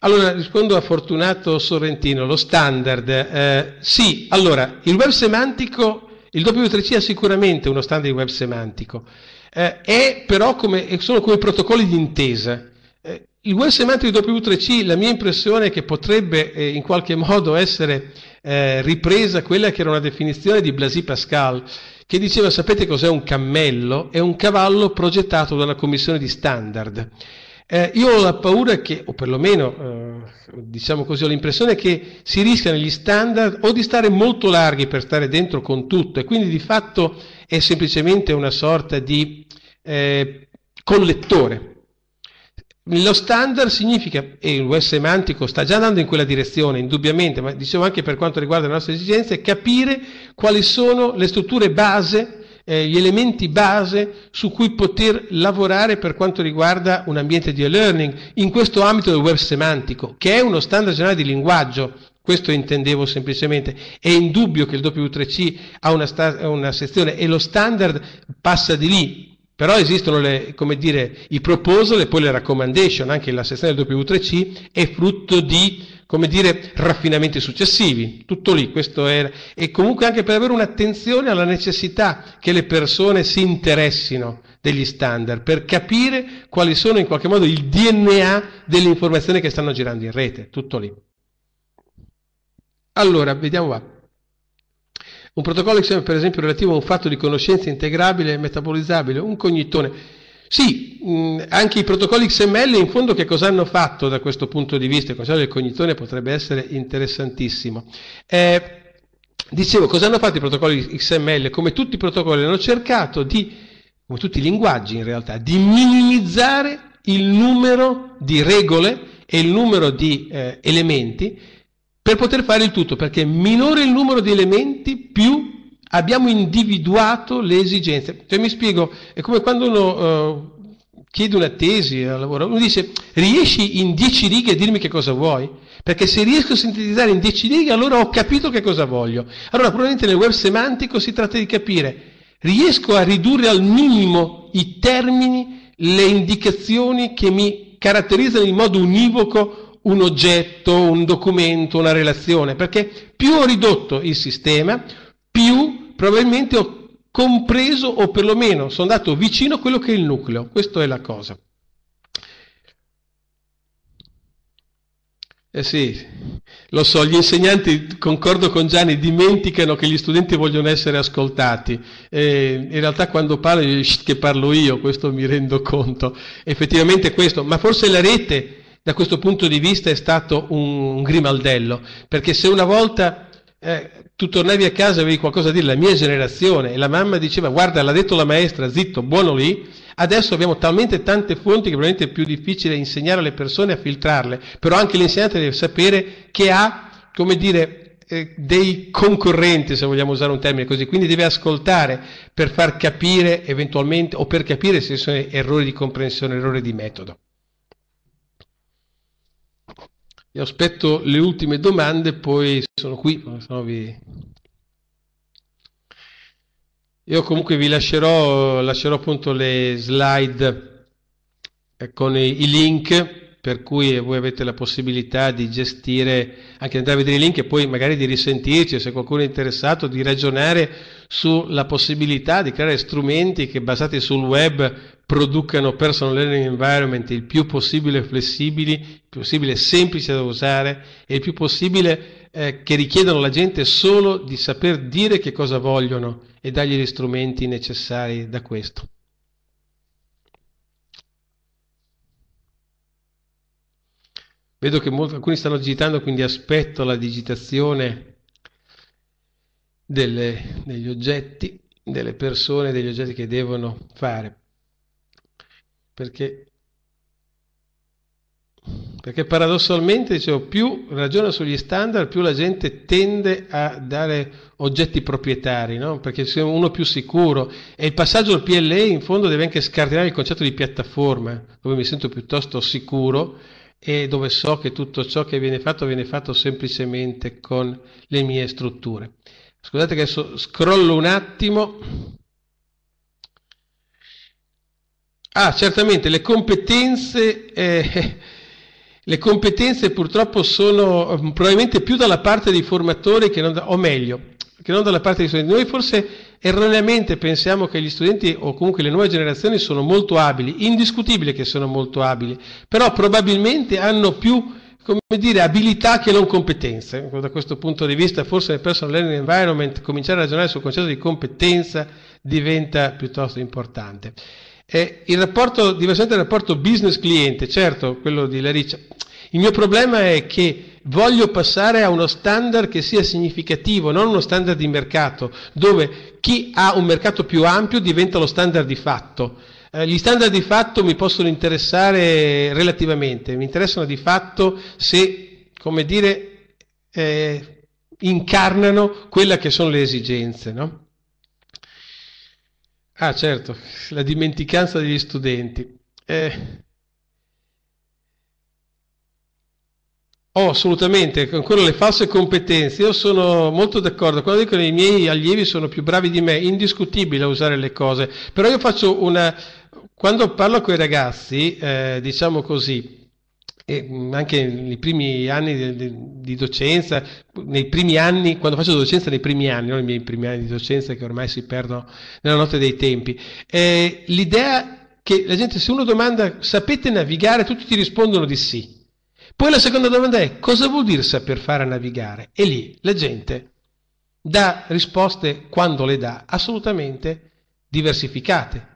Allora, rispondo a Fortunato Sorrentino, lo standard. Eh, sì, allora, il web semantico, il W3C è sicuramente uno standard di web semantico, eh, è però come, sono come protocolli di intesa. Eh, il web semantico di W3C, la mia impressione è che potrebbe eh, in qualche modo essere eh, ripresa quella che era una definizione di Blasi Pascal, che diceva, sapete cos'è un cammello? È un cavallo progettato da una commissione di standard. Eh, io ho la paura che, o perlomeno eh, diciamo così, ho l'impressione che si rischiano gli standard o di stare molto larghi per stare dentro con tutto e quindi di fatto è semplicemente una sorta di eh, collettore lo standard significa, e il web semantico sta già andando in quella direzione, indubbiamente, ma dicevo anche per quanto riguarda le nostre esigenze, capire quali sono le strutture base eh, gli elementi base su cui poter lavorare per quanto riguarda un ambiente di e-learning, in questo ambito del web semantico, che è uno standard generale di linguaggio. Questo intendevo semplicemente. È indubbio che il W3C ha una, una sezione e lo standard passa di lì, però esistono le, dire, i proposal e poi le recommendation, anche la sezione del W3C è frutto di, dire, raffinamenti successivi, tutto lì, questo è, e comunque anche per avere un'attenzione alla necessità che le persone si interessino degli standard, per capire quali sono in qualche modo il DNA delle informazioni che stanno girando in rete, tutto lì. Allora, vediamo qua. Un protocollo XML, per esempio relativo a un fatto di conoscenza integrabile e metabolizzabile, un cognitone. Sì, mh, mm, anche i protocolli XML in fondo che cosa hanno fatto da questo punto di vista? Il concetto del cognitone potrebbe essere interessantissimo. Eh, dicevo, cosa hanno fatto i protocolli XML? Come tutti i protocolli hanno cercato di, come tutti i linguaggi in realtà, di minimizzare il numero di regole e il numero di eh, elementi per poter fare il tutto, perché minore il numero di elementi, più abbiamo individuato le esigenze. Cioè, mi spiego, è come quando uno uh, chiede una tesi al lavoro, uno dice riesci in dieci righe a dirmi che cosa vuoi? Perché se riesco a sintetizzare in dieci righe allora ho capito che cosa voglio. Allora probabilmente nel web semantico si tratta di capire, riesco a ridurre al minimo i termini, le indicazioni che mi caratterizzano in modo univoco un oggetto, un documento, una relazione, perché più ho ridotto il sistema, più probabilmente ho compreso o perlomeno sono andato vicino a quello che è il nucleo. Questa è la cosa. Eh sì, lo so, gli insegnanti, concordo con Gianni, dimenticano che gli studenti vogliono essere ascoltati. Eh, in realtà quando parlo, che parlo io, questo mi rendo conto. Effettivamente questo, ma forse la rete da questo punto di vista è stato un, grimaldello, perché se una volta eh, tu tornavi a casa e avevi qualcosa da dire, la mia generazione, e la mamma diceva guarda l'ha detto la maestra, zitto, buono lì, adesso abbiamo talmente tante fonti che probabilmente è più difficile insegnare alle persone a filtrarle, però anche l'insegnante deve sapere che ha, come dire, eh, dei concorrenti, se vogliamo usare un termine così, quindi deve ascoltare per far capire eventualmente o per capire se sono errori di comprensione, errori di metodo. Io aspetto le ultime domande, poi sono qui, no vi... Io comunque vi lascerò, lascerò appunto le slide eh, con i link per cui eh, voi avete la possibilità di gestire, anche andare a vedere i link e poi magari di risentirci se qualcuno è interessato, di ragionare sulla possibilità di creare strumenti che basati sul web producano personal learning environment il più possibile flessibili, il più possibile semplici da usare e il più possibile eh, che richiedano alla gente solo di saper dire che cosa vogliono e dargli gli strumenti necessari da questo. Vedo che molti, alcuni stanno digitando, quindi aspetto la digitazione delle, degli oggetti, delle persone, degli oggetti che devono fare. Perché, perché paradossalmente, dicevo, più ragiona sugli standard, più la gente tende a dare oggetti proprietari, no? perché siamo uno più sicuro. E il passaggio al PLA, in fondo deve anche scardinare il concetto di piattaforma, dove mi sento piuttosto sicuro e dove so che tutto ciò che viene fatto viene fatto semplicemente con le mie strutture. Scusate che adesso scrollo un attimo. Ah, certamente le competenze, eh, le competenze purtroppo sono probabilmente più dalla parte dei formatori che non da, o meglio, che non dalla parte dei studenti. Noi forse erroneamente pensiamo che gli studenti o comunque le nuove generazioni sono molto abili, indiscutibile che sono molto abili, però probabilmente hanno più come dire, abilità che non competenze. Da questo punto di vista, forse nel personal learning environment, cominciare a ragionare sul concetto di competenza diventa piuttosto importante. Eh, il rapporto, diversamente dal rapporto business-cliente, certo, quello di Lariccia. Il mio problema è che voglio passare a uno standard che sia significativo, non uno standard di mercato, dove chi ha un mercato più ampio diventa lo standard di fatto. Eh, gli standard di fatto mi possono interessare relativamente, mi interessano di fatto se, come dire, eh, incarnano quelle che sono le esigenze, no? Ah certo, la dimenticanza degli studenti. Eh, Oh, assolutamente, con quello le false competenze. Io sono molto d'accordo. Quando dicono i miei allievi sono più bravi di me, indiscutibile a usare le cose. Però io faccio una. Quando parlo con i ragazzi, eh, diciamo così, e anche nei primi anni di, docenza, nei primi anni, quando faccio docenza nei primi anni, non i miei primi anni di docenza che ormai si perdono nella notte dei tempi, eh, l'idea che la gente se uno domanda sapete navigare, tutti ti rispondono di sì. Poi la seconda domanda è cosa vuol dire saper fare a navigare? E lì la gente dà risposte, quando le dà, assolutamente diversificate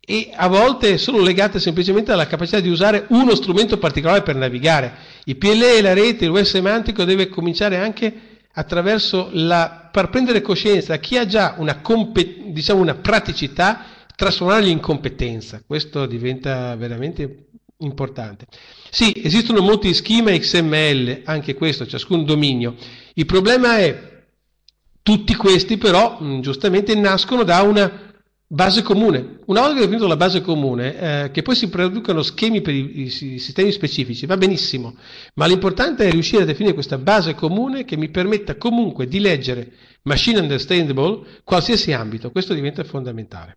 e a volte sono legate semplicemente alla capacità di usare uno strumento particolare per navigare. I PLE, la rete, il web semantico deve cominciare anche attraverso la, per prendere coscienza chi ha già una, diciamo una praticità, trasformarli in competenza. Questo diventa veramente importante. Sì, esistono molti schema XML, anche questo, ciascun dominio. Il problema è, tutti questi però, mm, giustamente, nascono da una base comune. Una volta che ho definito la base comune, eh, che poi si producano schemi per i, i, i sistemi specifici, va benissimo, ma l'importante è riuscire a definire questa base comune che mi permetta comunque di leggere machine understandable qualsiasi ambito. Questo diventa fondamentale.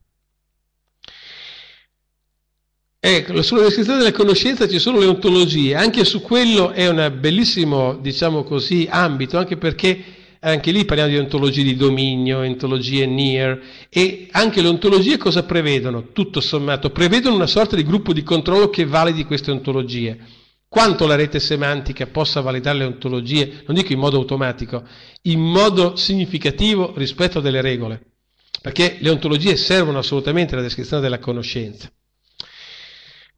Ecco, sulla descrizione della conoscenza ci sono le ontologie, anche su quello è un bellissimo, diciamo così, ambito, anche perché anche lì parliamo di ontologie di dominio, ontologie near, e anche le ontologie cosa prevedono? Tutto sommato, prevedono una sorta di gruppo di controllo che validi queste ontologie. Quanto la rete semantica possa validare le ontologie, non dico in modo automatico, in modo significativo rispetto a delle regole, perché le ontologie servono assolutamente alla descrizione della conoscenza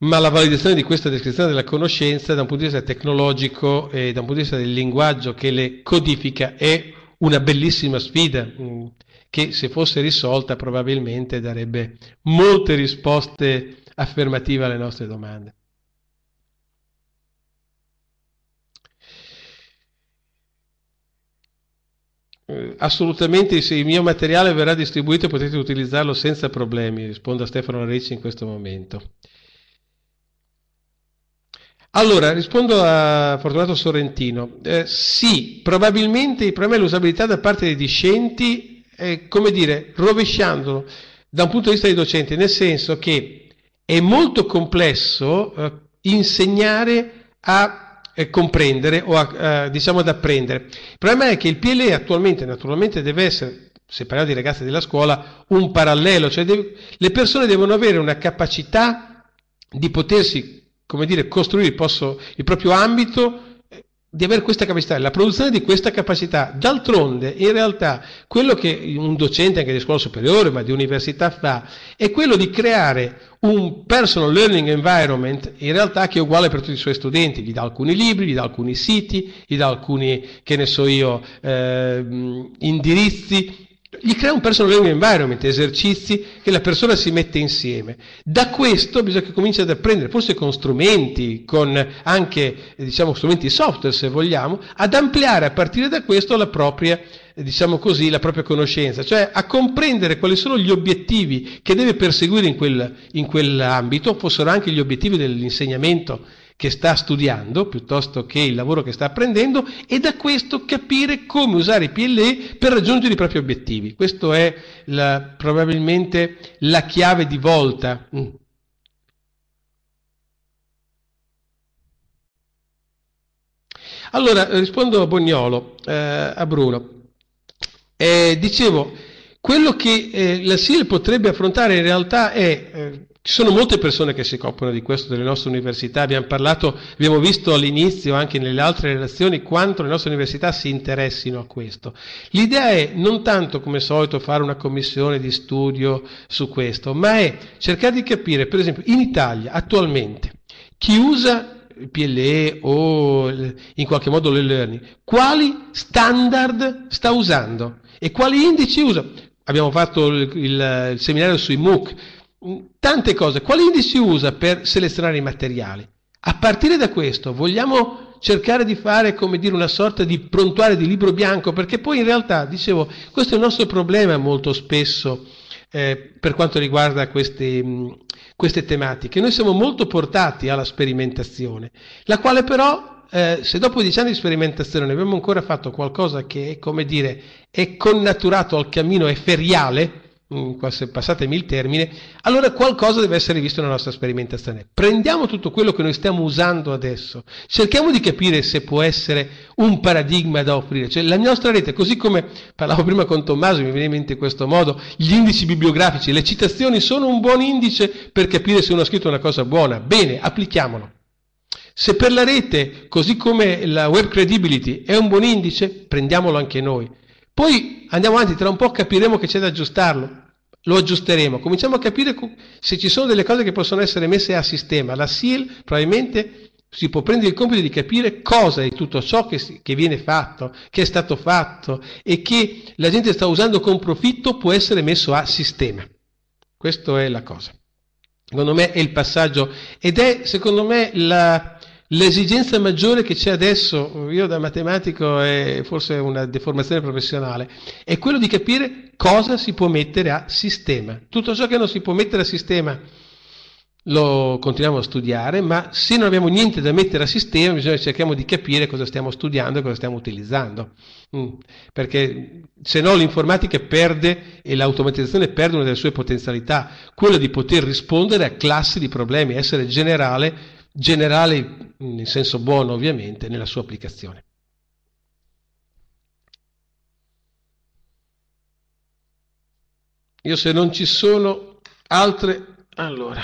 ma la validazione di questa descrizione della conoscenza da un punto di vista tecnologico e da un punto di vista del linguaggio che le codifica è una bellissima sfida mm, che se fosse risolta probabilmente darebbe molte risposte affermative alle nostre domande. Eh, assolutamente se il mio materiale verrà distribuito potete utilizzarlo senza problemi, risponde a Stefano Ricci in questo momento. Allora, rispondo a Fortunato Sorrentino. Eh, sì, probabilmente il problema è l'usabilità da parte dei discenti, eh, come dire, rovesciandolo da un punto di vista dei docenti, nel senso che è molto complesso eh, insegnare a eh, comprendere o a, eh, diciamo ad apprendere. Il problema è che il PLE attualmente naturalmente deve essere se parliamo di ragazzi della scuola, un parallelo, cioè deve, le persone devono avere una capacità di potersi come dire, costruire posso, il proprio ambito eh, di avere questa capacità, la produzione di questa capacità. D'altronde, in realtà, quello che un docente anche di scuola superiore, ma di università fa, è quello di creare un personal learning environment, in realtà che è uguale per tutti i suoi studenti, gli dà alcuni libri, gli dà alcuni siti, gli dà alcuni, che ne so io, eh, indirizzi, gli crea un personal learning environment, esercizi che la persona si mette insieme. Da questo bisogna che cominci ad apprendere, forse con strumenti, con anche diciamo, strumenti software se vogliamo, ad ampliare a partire da questo la propria diciamo così, la propria conoscenza, cioè a comprendere quali sono gli obiettivi che deve perseguire in, quel, in quell'ambito, fossero anche gli obiettivi dell'insegnamento che sta studiando piuttosto che il lavoro che sta apprendendo e da questo capire come usare i PLE per raggiungere i propri obiettivi. Questa è la, probabilmente la chiave di volta. Mm. Allora, rispondo a Bognolo, eh, a Bruno. Eh, dicevo, quello che eh, la SIL potrebbe affrontare in realtà è eh, ci sono molte persone che si occupano di questo, delle nostre università, abbiamo parlato, abbiamo visto all'inizio anche nelle altre relazioni quanto le nostre università si interessino a questo. L'idea è non tanto come solito fare una commissione di studio su questo, ma è cercare di capire, per esempio, in Italia attualmente chi usa il PLE o in qualche modo l'e-learning, quali standard sta usando e quali indici usa. Abbiamo fatto il, il, il seminario sui MOOC, Mm, tante cose. Quali indici usa per selezionare i materiali? A partire da questo vogliamo cercare di fare come dire una sorta di prontuario di libro bianco perché poi in realtà dicevo questo è il nostro problema molto spesso eh, per quanto riguarda queste, mh, mm, queste, tematiche noi siamo molto portati alla sperimentazione la quale però eh, se dopo dieci anni di sperimentazione abbiamo ancora fatto qualcosa che come dire è connaturato al cammino è feriale, Uh, passatemi il termine, allora qualcosa deve essere visto nella nostra sperimentazione. Prendiamo tutto quello che noi stiamo usando adesso, cerchiamo di capire se può essere un paradigma da offrire, cioè la nostra rete, così come parlavo prima con Tommaso, mi viene in mente in questo modo, gli indici bibliografici, le citazioni sono un buon indice per capire se uno ha scritto una cosa buona, bene, applichiamolo. Se per la rete, così come la web credibility è un buon indice, prendiamolo anche noi. Poi andiamo avanti, tra un po' capiremo che c'è da aggiustarlo, lo aggiusteremo, cominciamo a capire se ci sono delle cose che possono essere messe a sistema. La SIL probabilmente si può prendere il compito di capire cosa è tutto ciò che, si, che, viene fatto, che è stato fatto e che la gente sta usando con profitto può essere messo a sistema. Questa è la cosa. Secondo me è il passaggio ed è secondo me la, L'esigenza maggiore che c'è adesso, io da matematico è forse una deformazione professionale, è quello di capire cosa si può mettere a sistema. Tutto ciò che non si può mettere a sistema lo continuiamo a studiare, ma se non abbiamo niente da mettere a sistema, bisogna cerchiamo di capire cosa stiamo studiando e cosa stiamo utilizzando. Mm. Perché se no l'informatica perde e l'automatizzazione perde una delle sue potenzialità, quella di poter rispondere a classi di problemi, essere generale generale in senso buono ovviamente nella sua applicazione. Io se non ci sono altre... Allora,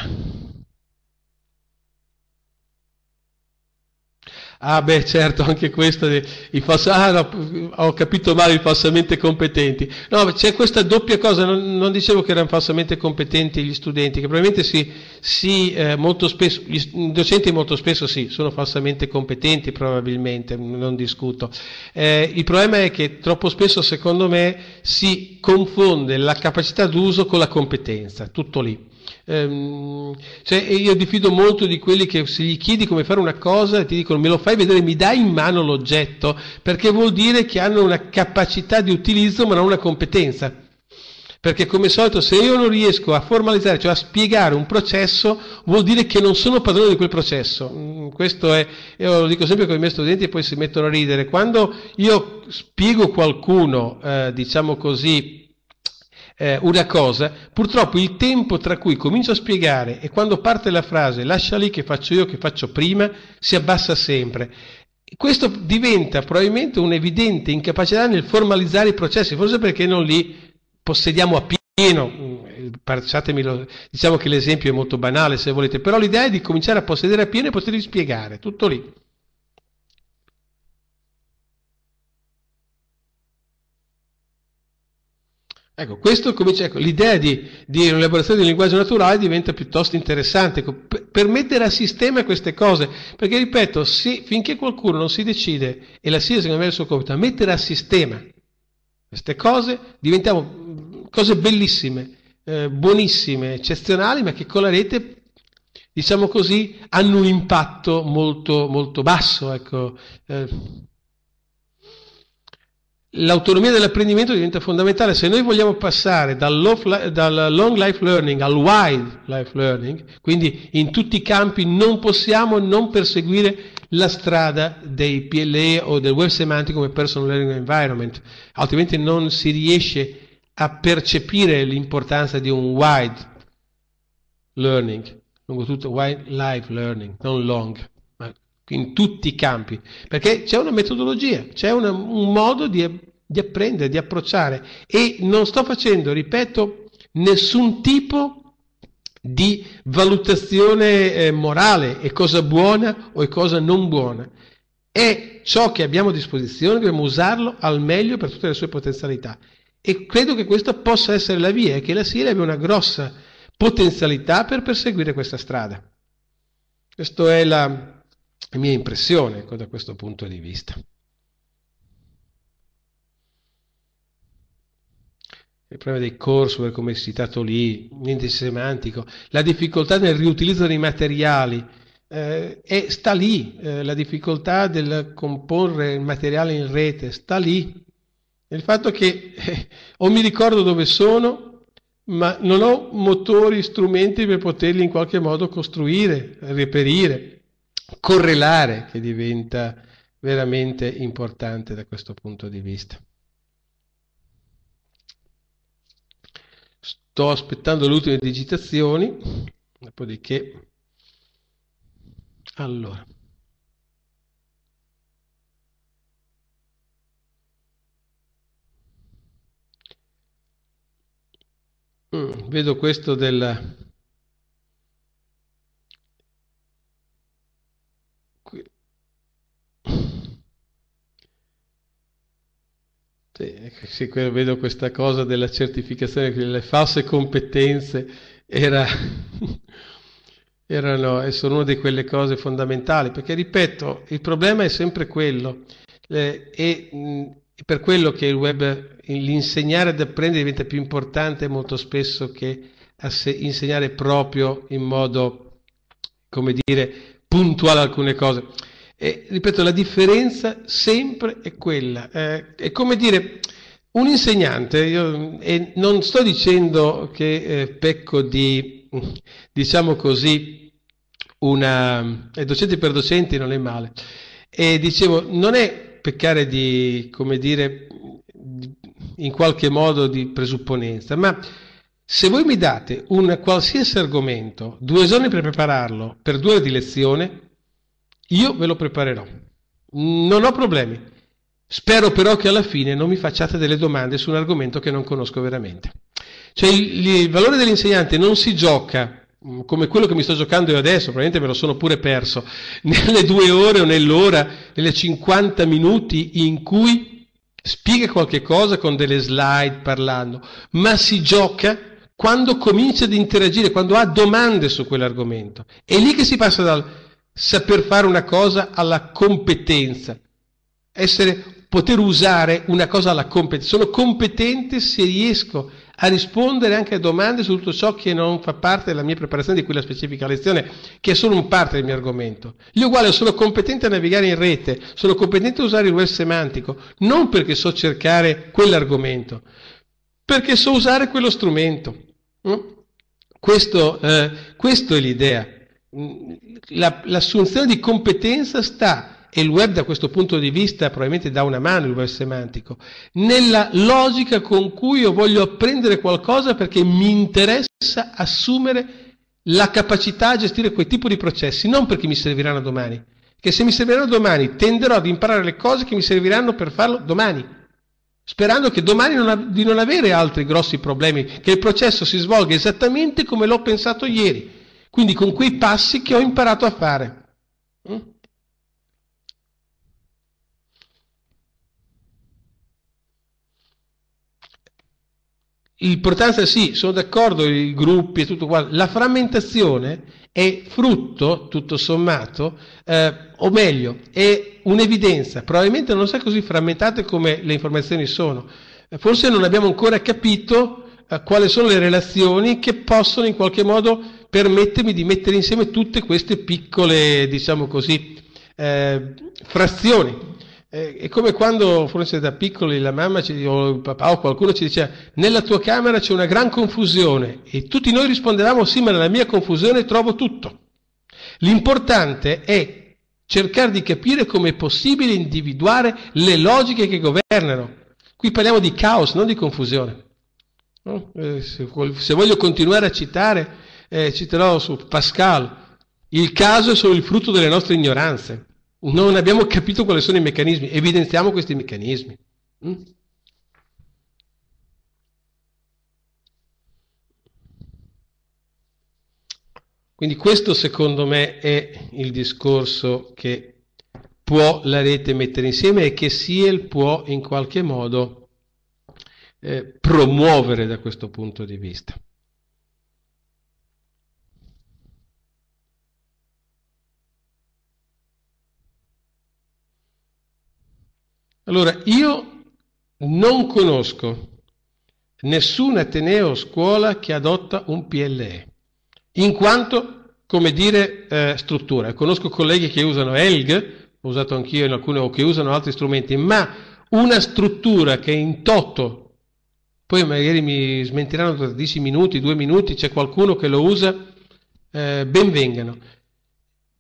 Ah beh certo, anche questo, i falsamente, ah, no, ho capito male i falsamente competenti. No, c'è questa doppia cosa, non, non, dicevo che erano falsamente competenti gli studenti, che probabilmente sì, sì eh, molto spesso, i docenti molto spesso sì, sono falsamente competenti probabilmente, non discuto. Eh, il problema è che troppo spesso secondo me si confonde la capacità d'uso con la competenza, tutto lì cioè, io diffido molto di quelli che se gli chiedi come fare una cosa ti dicono me lo fai vedere, mi dai in mano l'oggetto, perché vuol dire che hanno una capacità di utilizzo ma non una competenza perché come solito se io non riesco a formalizzare, cioè a spiegare un processo, vuol dire che non sono padrone di quel processo. Mm, questo è, io lo dico sempre con i miei studenti e poi si mettono a ridere. Quando io spiego qualcuno, eh, diciamo così, eh, una cosa, purtroppo il tempo tra cui comincio a spiegare e quando parte la frase lascia lì che faccio io, che faccio prima, si abbassa sempre. Questo diventa probabilmente un'evidente incapacità nel formalizzare i processi, forse perché non li possediamo a pieno. Lo, diciamo che l'esempio è molto banale se volete, però l'idea è di cominciare a possedere a pieno e poterli spiegare, tutto lì. Ecco, questo comincia, ecco, l'idea di, di un'elaborazione del linguaggio naturale diventa piuttosto interessante, ecco, per, per, mettere a sistema queste cose, perché ripeto, se, finché qualcuno non si decide, e la SIA secondo me è il suo compito, a mettere a sistema queste cose, diventiamo mm, cose bellissime, eh, buonissime, eccezionali, ma che con la rete, diciamo così, hanno un impatto molto, molto basso, ecco. Eh, l'autonomia dell'apprendimento diventa fondamentale. Se noi vogliamo passare dal, long life learning al wide life learning, quindi in tutti i campi, non possiamo non perseguire la strada dei PLE o del web semantico come personal learning environment, altrimenti non si riesce a percepire l'importanza di un wide learning, lungo tutto wide life learning, non long in tutti i campi, perché c'è una metodologia, c'è una, un modo di, di apprendere, di approcciare e non sto facendo, ripeto, nessun tipo di valutazione eh, morale, è cosa buona o è cosa non buona. È ciò che abbiamo a disposizione, dobbiamo usarlo al meglio per tutte le sue potenzialità. E credo che questa possa essere la via e che la Siria abbia una grossa potenzialità per perseguire questa strada. Questa è la, mia impressione ecco, da questo punto di vista. il problema dei coursework come citato lì, niente semantico, la difficoltà nel riutilizzo dei materiali, eh, e sta lì, eh, la difficoltà del comporre il materiale in rete, sta lì. Il fatto che eh, o mi ricordo dove sono, ma non ho motori, strumenti per poterli in qualche modo costruire, reperire correlare che diventa veramente importante da questo punto di vista. Sto aspettando le ultime digitazioni, dopodiché... Allora. Mm, vedo questo del Sì, ecco, vedo questa cosa della certificazione le false competenze era, erano, sono una di quelle cose fondamentali, perché ripeto, il problema è sempre quello le, e mh, per quello che il web, l'insegnare ad apprendere diventa più importante molto spesso che insegnare proprio in modo, come dire, puntuale alcune cose. E, ripeto, la differenza sempre è quella. Eh, è come dire, un insegnante, io, e non sto dicendo che eh, pecco di, diciamo così, una... Eh, docenti per docenti non è male. E dicevo, non è peccare di, come dire, di, in qualche modo di presupponenza, ma se voi mi date un qualsiasi argomento, due giorni per prepararlo, per due ore di lezione, io ve lo preparerò. Mm, non ho problemi. Spero però che alla fine non mi facciate delle domande su un argomento che non conosco veramente. Cioè il, il valore dell'insegnante non si gioca mm, come quello che mi sto giocando io adesso, probabilmente me lo sono pure perso, nelle due ore o nell'ora, nelle 50 minuti in cui spiega qualche cosa con delle slide parlando, ma si gioca quando comincia ad interagire, quando ha domande su quell'argomento. È lì che si passa dal saper fare una cosa alla competenza, essere, poter usare una cosa alla competenza. Sono competente se riesco a rispondere anche a domande su tutto ciò che non fa parte della mia preparazione di quella specifica lezione, che è solo un parte del mio argomento. Io uguale sono competente a navigare in rete, sono competente a usare il web semantico, non perché so cercare quell'argomento, perché so usare quello strumento. Mm? Questo, eh, questo è l'idea la, l'assunzione di competenza sta, e il web da questo punto di vista probabilmente dà una mano il web semantico, nella logica con cui io voglio apprendere qualcosa perché mi interessa assumere la capacità a gestire quel tipo di processi, non perché mi serviranno domani, che se mi serviranno domani tenderò ad imparare le cose che mi serviranno per farlo domani, sperando che domani non ha, di non avere altri grossi problemi, che il processo si svolga esattamente come l'ho pensato ieri quindi con quei passi che ho imparato a fare. L'importanza mm? sì, sono d'accordo, i gruppi e tutto quanto. La frammentazione è frutto, tutto sommato, eh, o meglio, è un'evidenza. Probabilmente non sono così frammentate come le informazioni sono. Forse non abbiamo ancora capito eh, quali sono le relazioni che possono in qualche modo permettermi di mettere insieme tutte queste piccole, diciamo così, eh, frazioni. Eh, è come quando, forse da piccoli, la mamma ci, o il papà o qualcuno ci diceva nella tua camera c'è una gran confusione e tutti noi rispondevamo sì, ma nella mia confusione trovo tutto. L'importante è cercare di capire come è possibile individuare le logiche che governano. Qui parliamo di caos, non di confusione. No? Eh, se, se voglio continuare a citare eh, citerò su Pascal, il caso è solo il frutto delle nostre ignoranze. Non abbiamo capito quali sono i meccanismi, evidenziamo questi meccanismi. Mm? Quindi questo secondo me è il discorso che può la rete mettere insieme e che Siel può in qualche modo eh, promuovere da questo punto di vista. Allora, io non conosco nessun Ateneo o scuola che adotta un PLE, in quanto, come dire, eh, struttura. Conosco colleghi che usano ELG, ho usato anch'io in alcune, o che usano altri strumenti, ma una struttura che in toto, poi magari mi smentiranno tra 10 minuti, 2 minuti, c'è qualcuno che lo usa, eh, ben vengano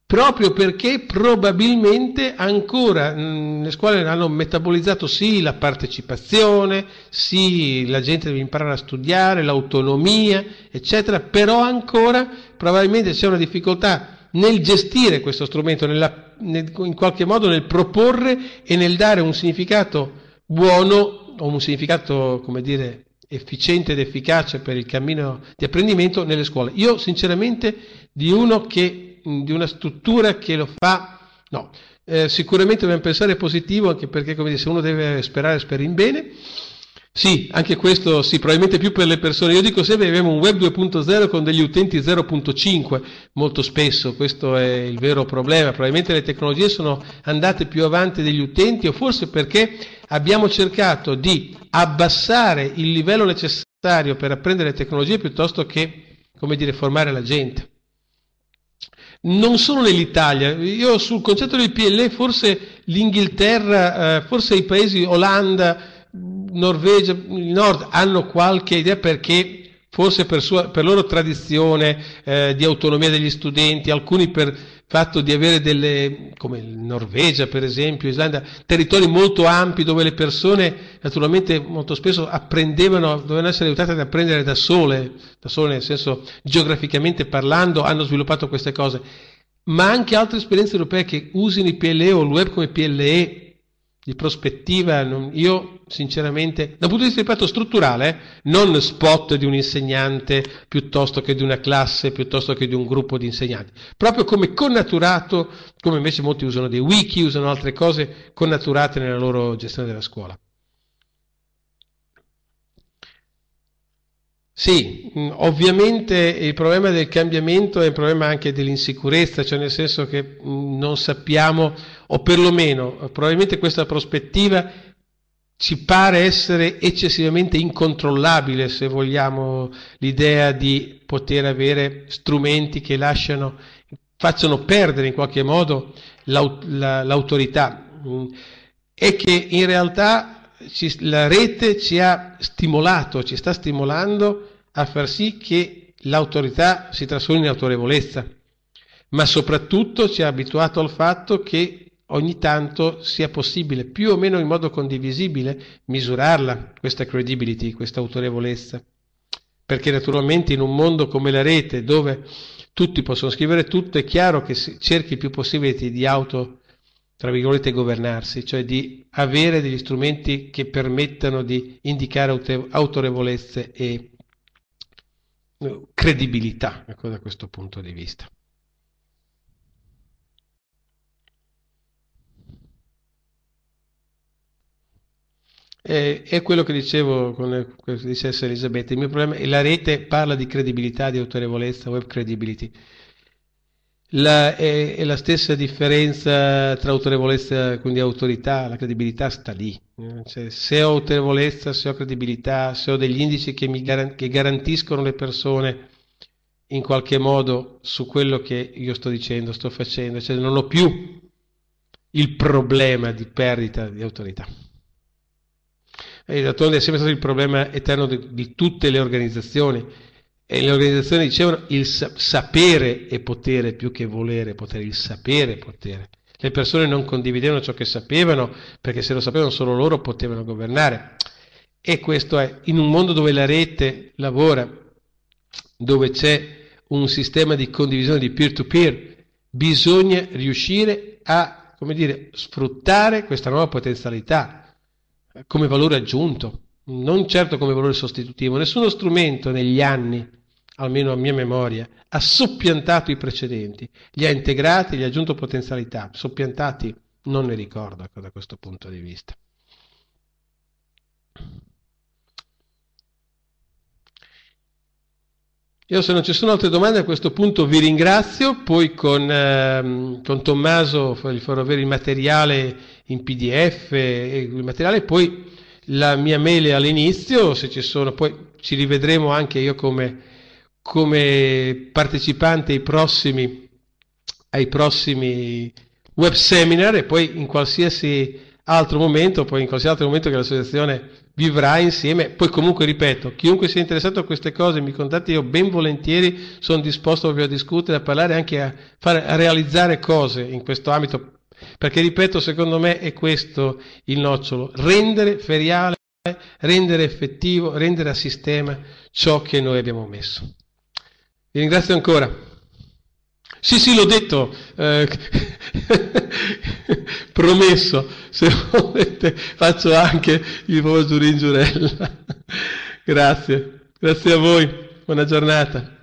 proprio perché probabilmente ancora mm, le scuole hanno metabolizzato sì la partecipazione, sì la gente deve imparare a studiare, l'autonomia, eccetera, però ancora probabilmente c'è una difficoltà nel gestire questo strumento, nella, nel, in qualche modo nel proporre e nel dare un significato buono o un significato, come dire, efficiente ed efficace per il cammino di apprendimento nelle scuole. Io sinceramente di uno che di, una struttura che lo fa, no, eh, sicuramente dobbiamo pensare positivo anche perché come dice uno deve sperare, speri in bene, sì, anche questo sì, probabilmente più per le persone. Io dico sempre abbiamo un web 2.0 con degli utenti 0.5 molto spesso, questo è il vero problema. Probabilmente le tecnologie sono andate più avanti degli utenti o forse perché abbiamo cercato di abbassare il livello necessario per apprendere le tecnologie piuttosto che, come dire, formare la gente non solo nell'Italia, io sul concetto del PLE forse l'Inghilterra, eh, forse i paesi Olanda, Norvegia, il nord hanno qualche idea perché forse per, sua, per loro tradizione eh, di autonomia degli studenti, alcuni per fatto di avere delle, come Norvegia per esempio, Islanda, territori molto ampi dove le persone naturalmente molto spesso apprendevano, dovevano essere aiutate ad apprendere da sole, da sole nel senso geograficamente parlando, hanno sviluppato queste cose, ma anche altre esperienze europee che usino i PLE o il web come PLE di prospettiva, non, io sinceramente, dal punto di vista, ripeto, strutturale, non spot di un insegnante piuttosto che di una classe, piuttosto che di un gruppo di insegnanti, proprio come connaturato, come invece molti usano dei wiki, usano altre cose connaturate nella loro gestione della scuola. Sì, mm, ovviamente il problema del cambiamento è il problema anche dell'insicurezza, cioè nel senso che mm, non sappiamo o perlomeno eh, probabilmente questa prospettiva ci pare essere eccessivamente incontrollabile se vogliamo l'idea di poter avere strumenti che lasciano, facciano perdere in qualche modo l'aut- la, l'autorità e mm. che in realtà ci, la rete ci ha stimolato, ci sta stimolando a far sì che l'autorità si trasformi in autorevolezza, ma soprattutto ci ha abituato al fatto che ogni tanto sia possibile, più o meno in modo condivisibile, misurarla, questa credibility, questa autorevolezza. Perché naturalmente in un mondo come la rete, dove tutti possono scrivere tutto, è chiaro che si cerchi il più possibile di auto, tra virgolette, governarsi, cioè di avere degli strumenti che permettano di indicare autorevolezze e eh, credibilità, ecco da questo punto di vista. Eh, è quello che dicevo con che dicesse Elisabetta, il mio problema è la rete parla di credibilità, di autorevolezza, web credibility. La, è, è, la stessa differenza tra autorevolezza e quindi autorità, la credibilità sta lì. Eh, cioè, se ho autorevolezza, se ho credibilità, se ho degli indici che, mi garan- che garantiscono le persone in qualche modo su quello che io sto dicendo, sto facendo, cioè non ho più il problema di perdita di autorità. E eh, d'altronde è sempre stato il problema eterno di, di tutte le organizzazioni. E le organizzazioni dicevano il sapere è potere più che volere potere, il sapere è potere. Le persone non condividevano ciò che sapevano perché se lo sapevano solo loro potevano governare. E questo è in un mondo dove la rete lavora, dove c'è un sistema di condivisione di peer-to-peer, bisogna riuscire a dire, sfruttare questa nuova potenzialità come valore aggiunto, non certo come valore sostitutivo. Nessuno strumento negli anni, almeno a mia memoria, ha soppiantato i precedenti, li ha integrati, gli ha aggiunto potenzialità. Soppiantati non ne ricordo ecco, da questo punto di vista. Io se non ci sono altre domande a questo punto vi ringrazio, poi con, ehm, con Tommaso farò avere il materiale in PDF e il materiale, poi la mia mail è all'inizio, se ci sono, poi ci rivedremo anche io come, come partecipante ai prossimi, ai prossimi web seminar e poi in qualsiasi altro momento, poi in qualsiasi altro momento che l'associazione vivrà insieme, poi comunque ripeto, chiunque sia interessato a queste cose mi contatti, io ben volentieri sono disposto proprio a discutere, a parlare, anche a, fare, a realizzare cose in questo ambito perché, ripeto, secondo me è questo il nocciolo, rendere feriale, rendere effettivo, rendere a sistema ciò che noi abbiamo messo. Vi ringrazio ancora. Sì, sì, l'ho detto, eh, promesso, se volete faccio anche il famoso in Giurella. grazie, grazie a voi, buona giornata.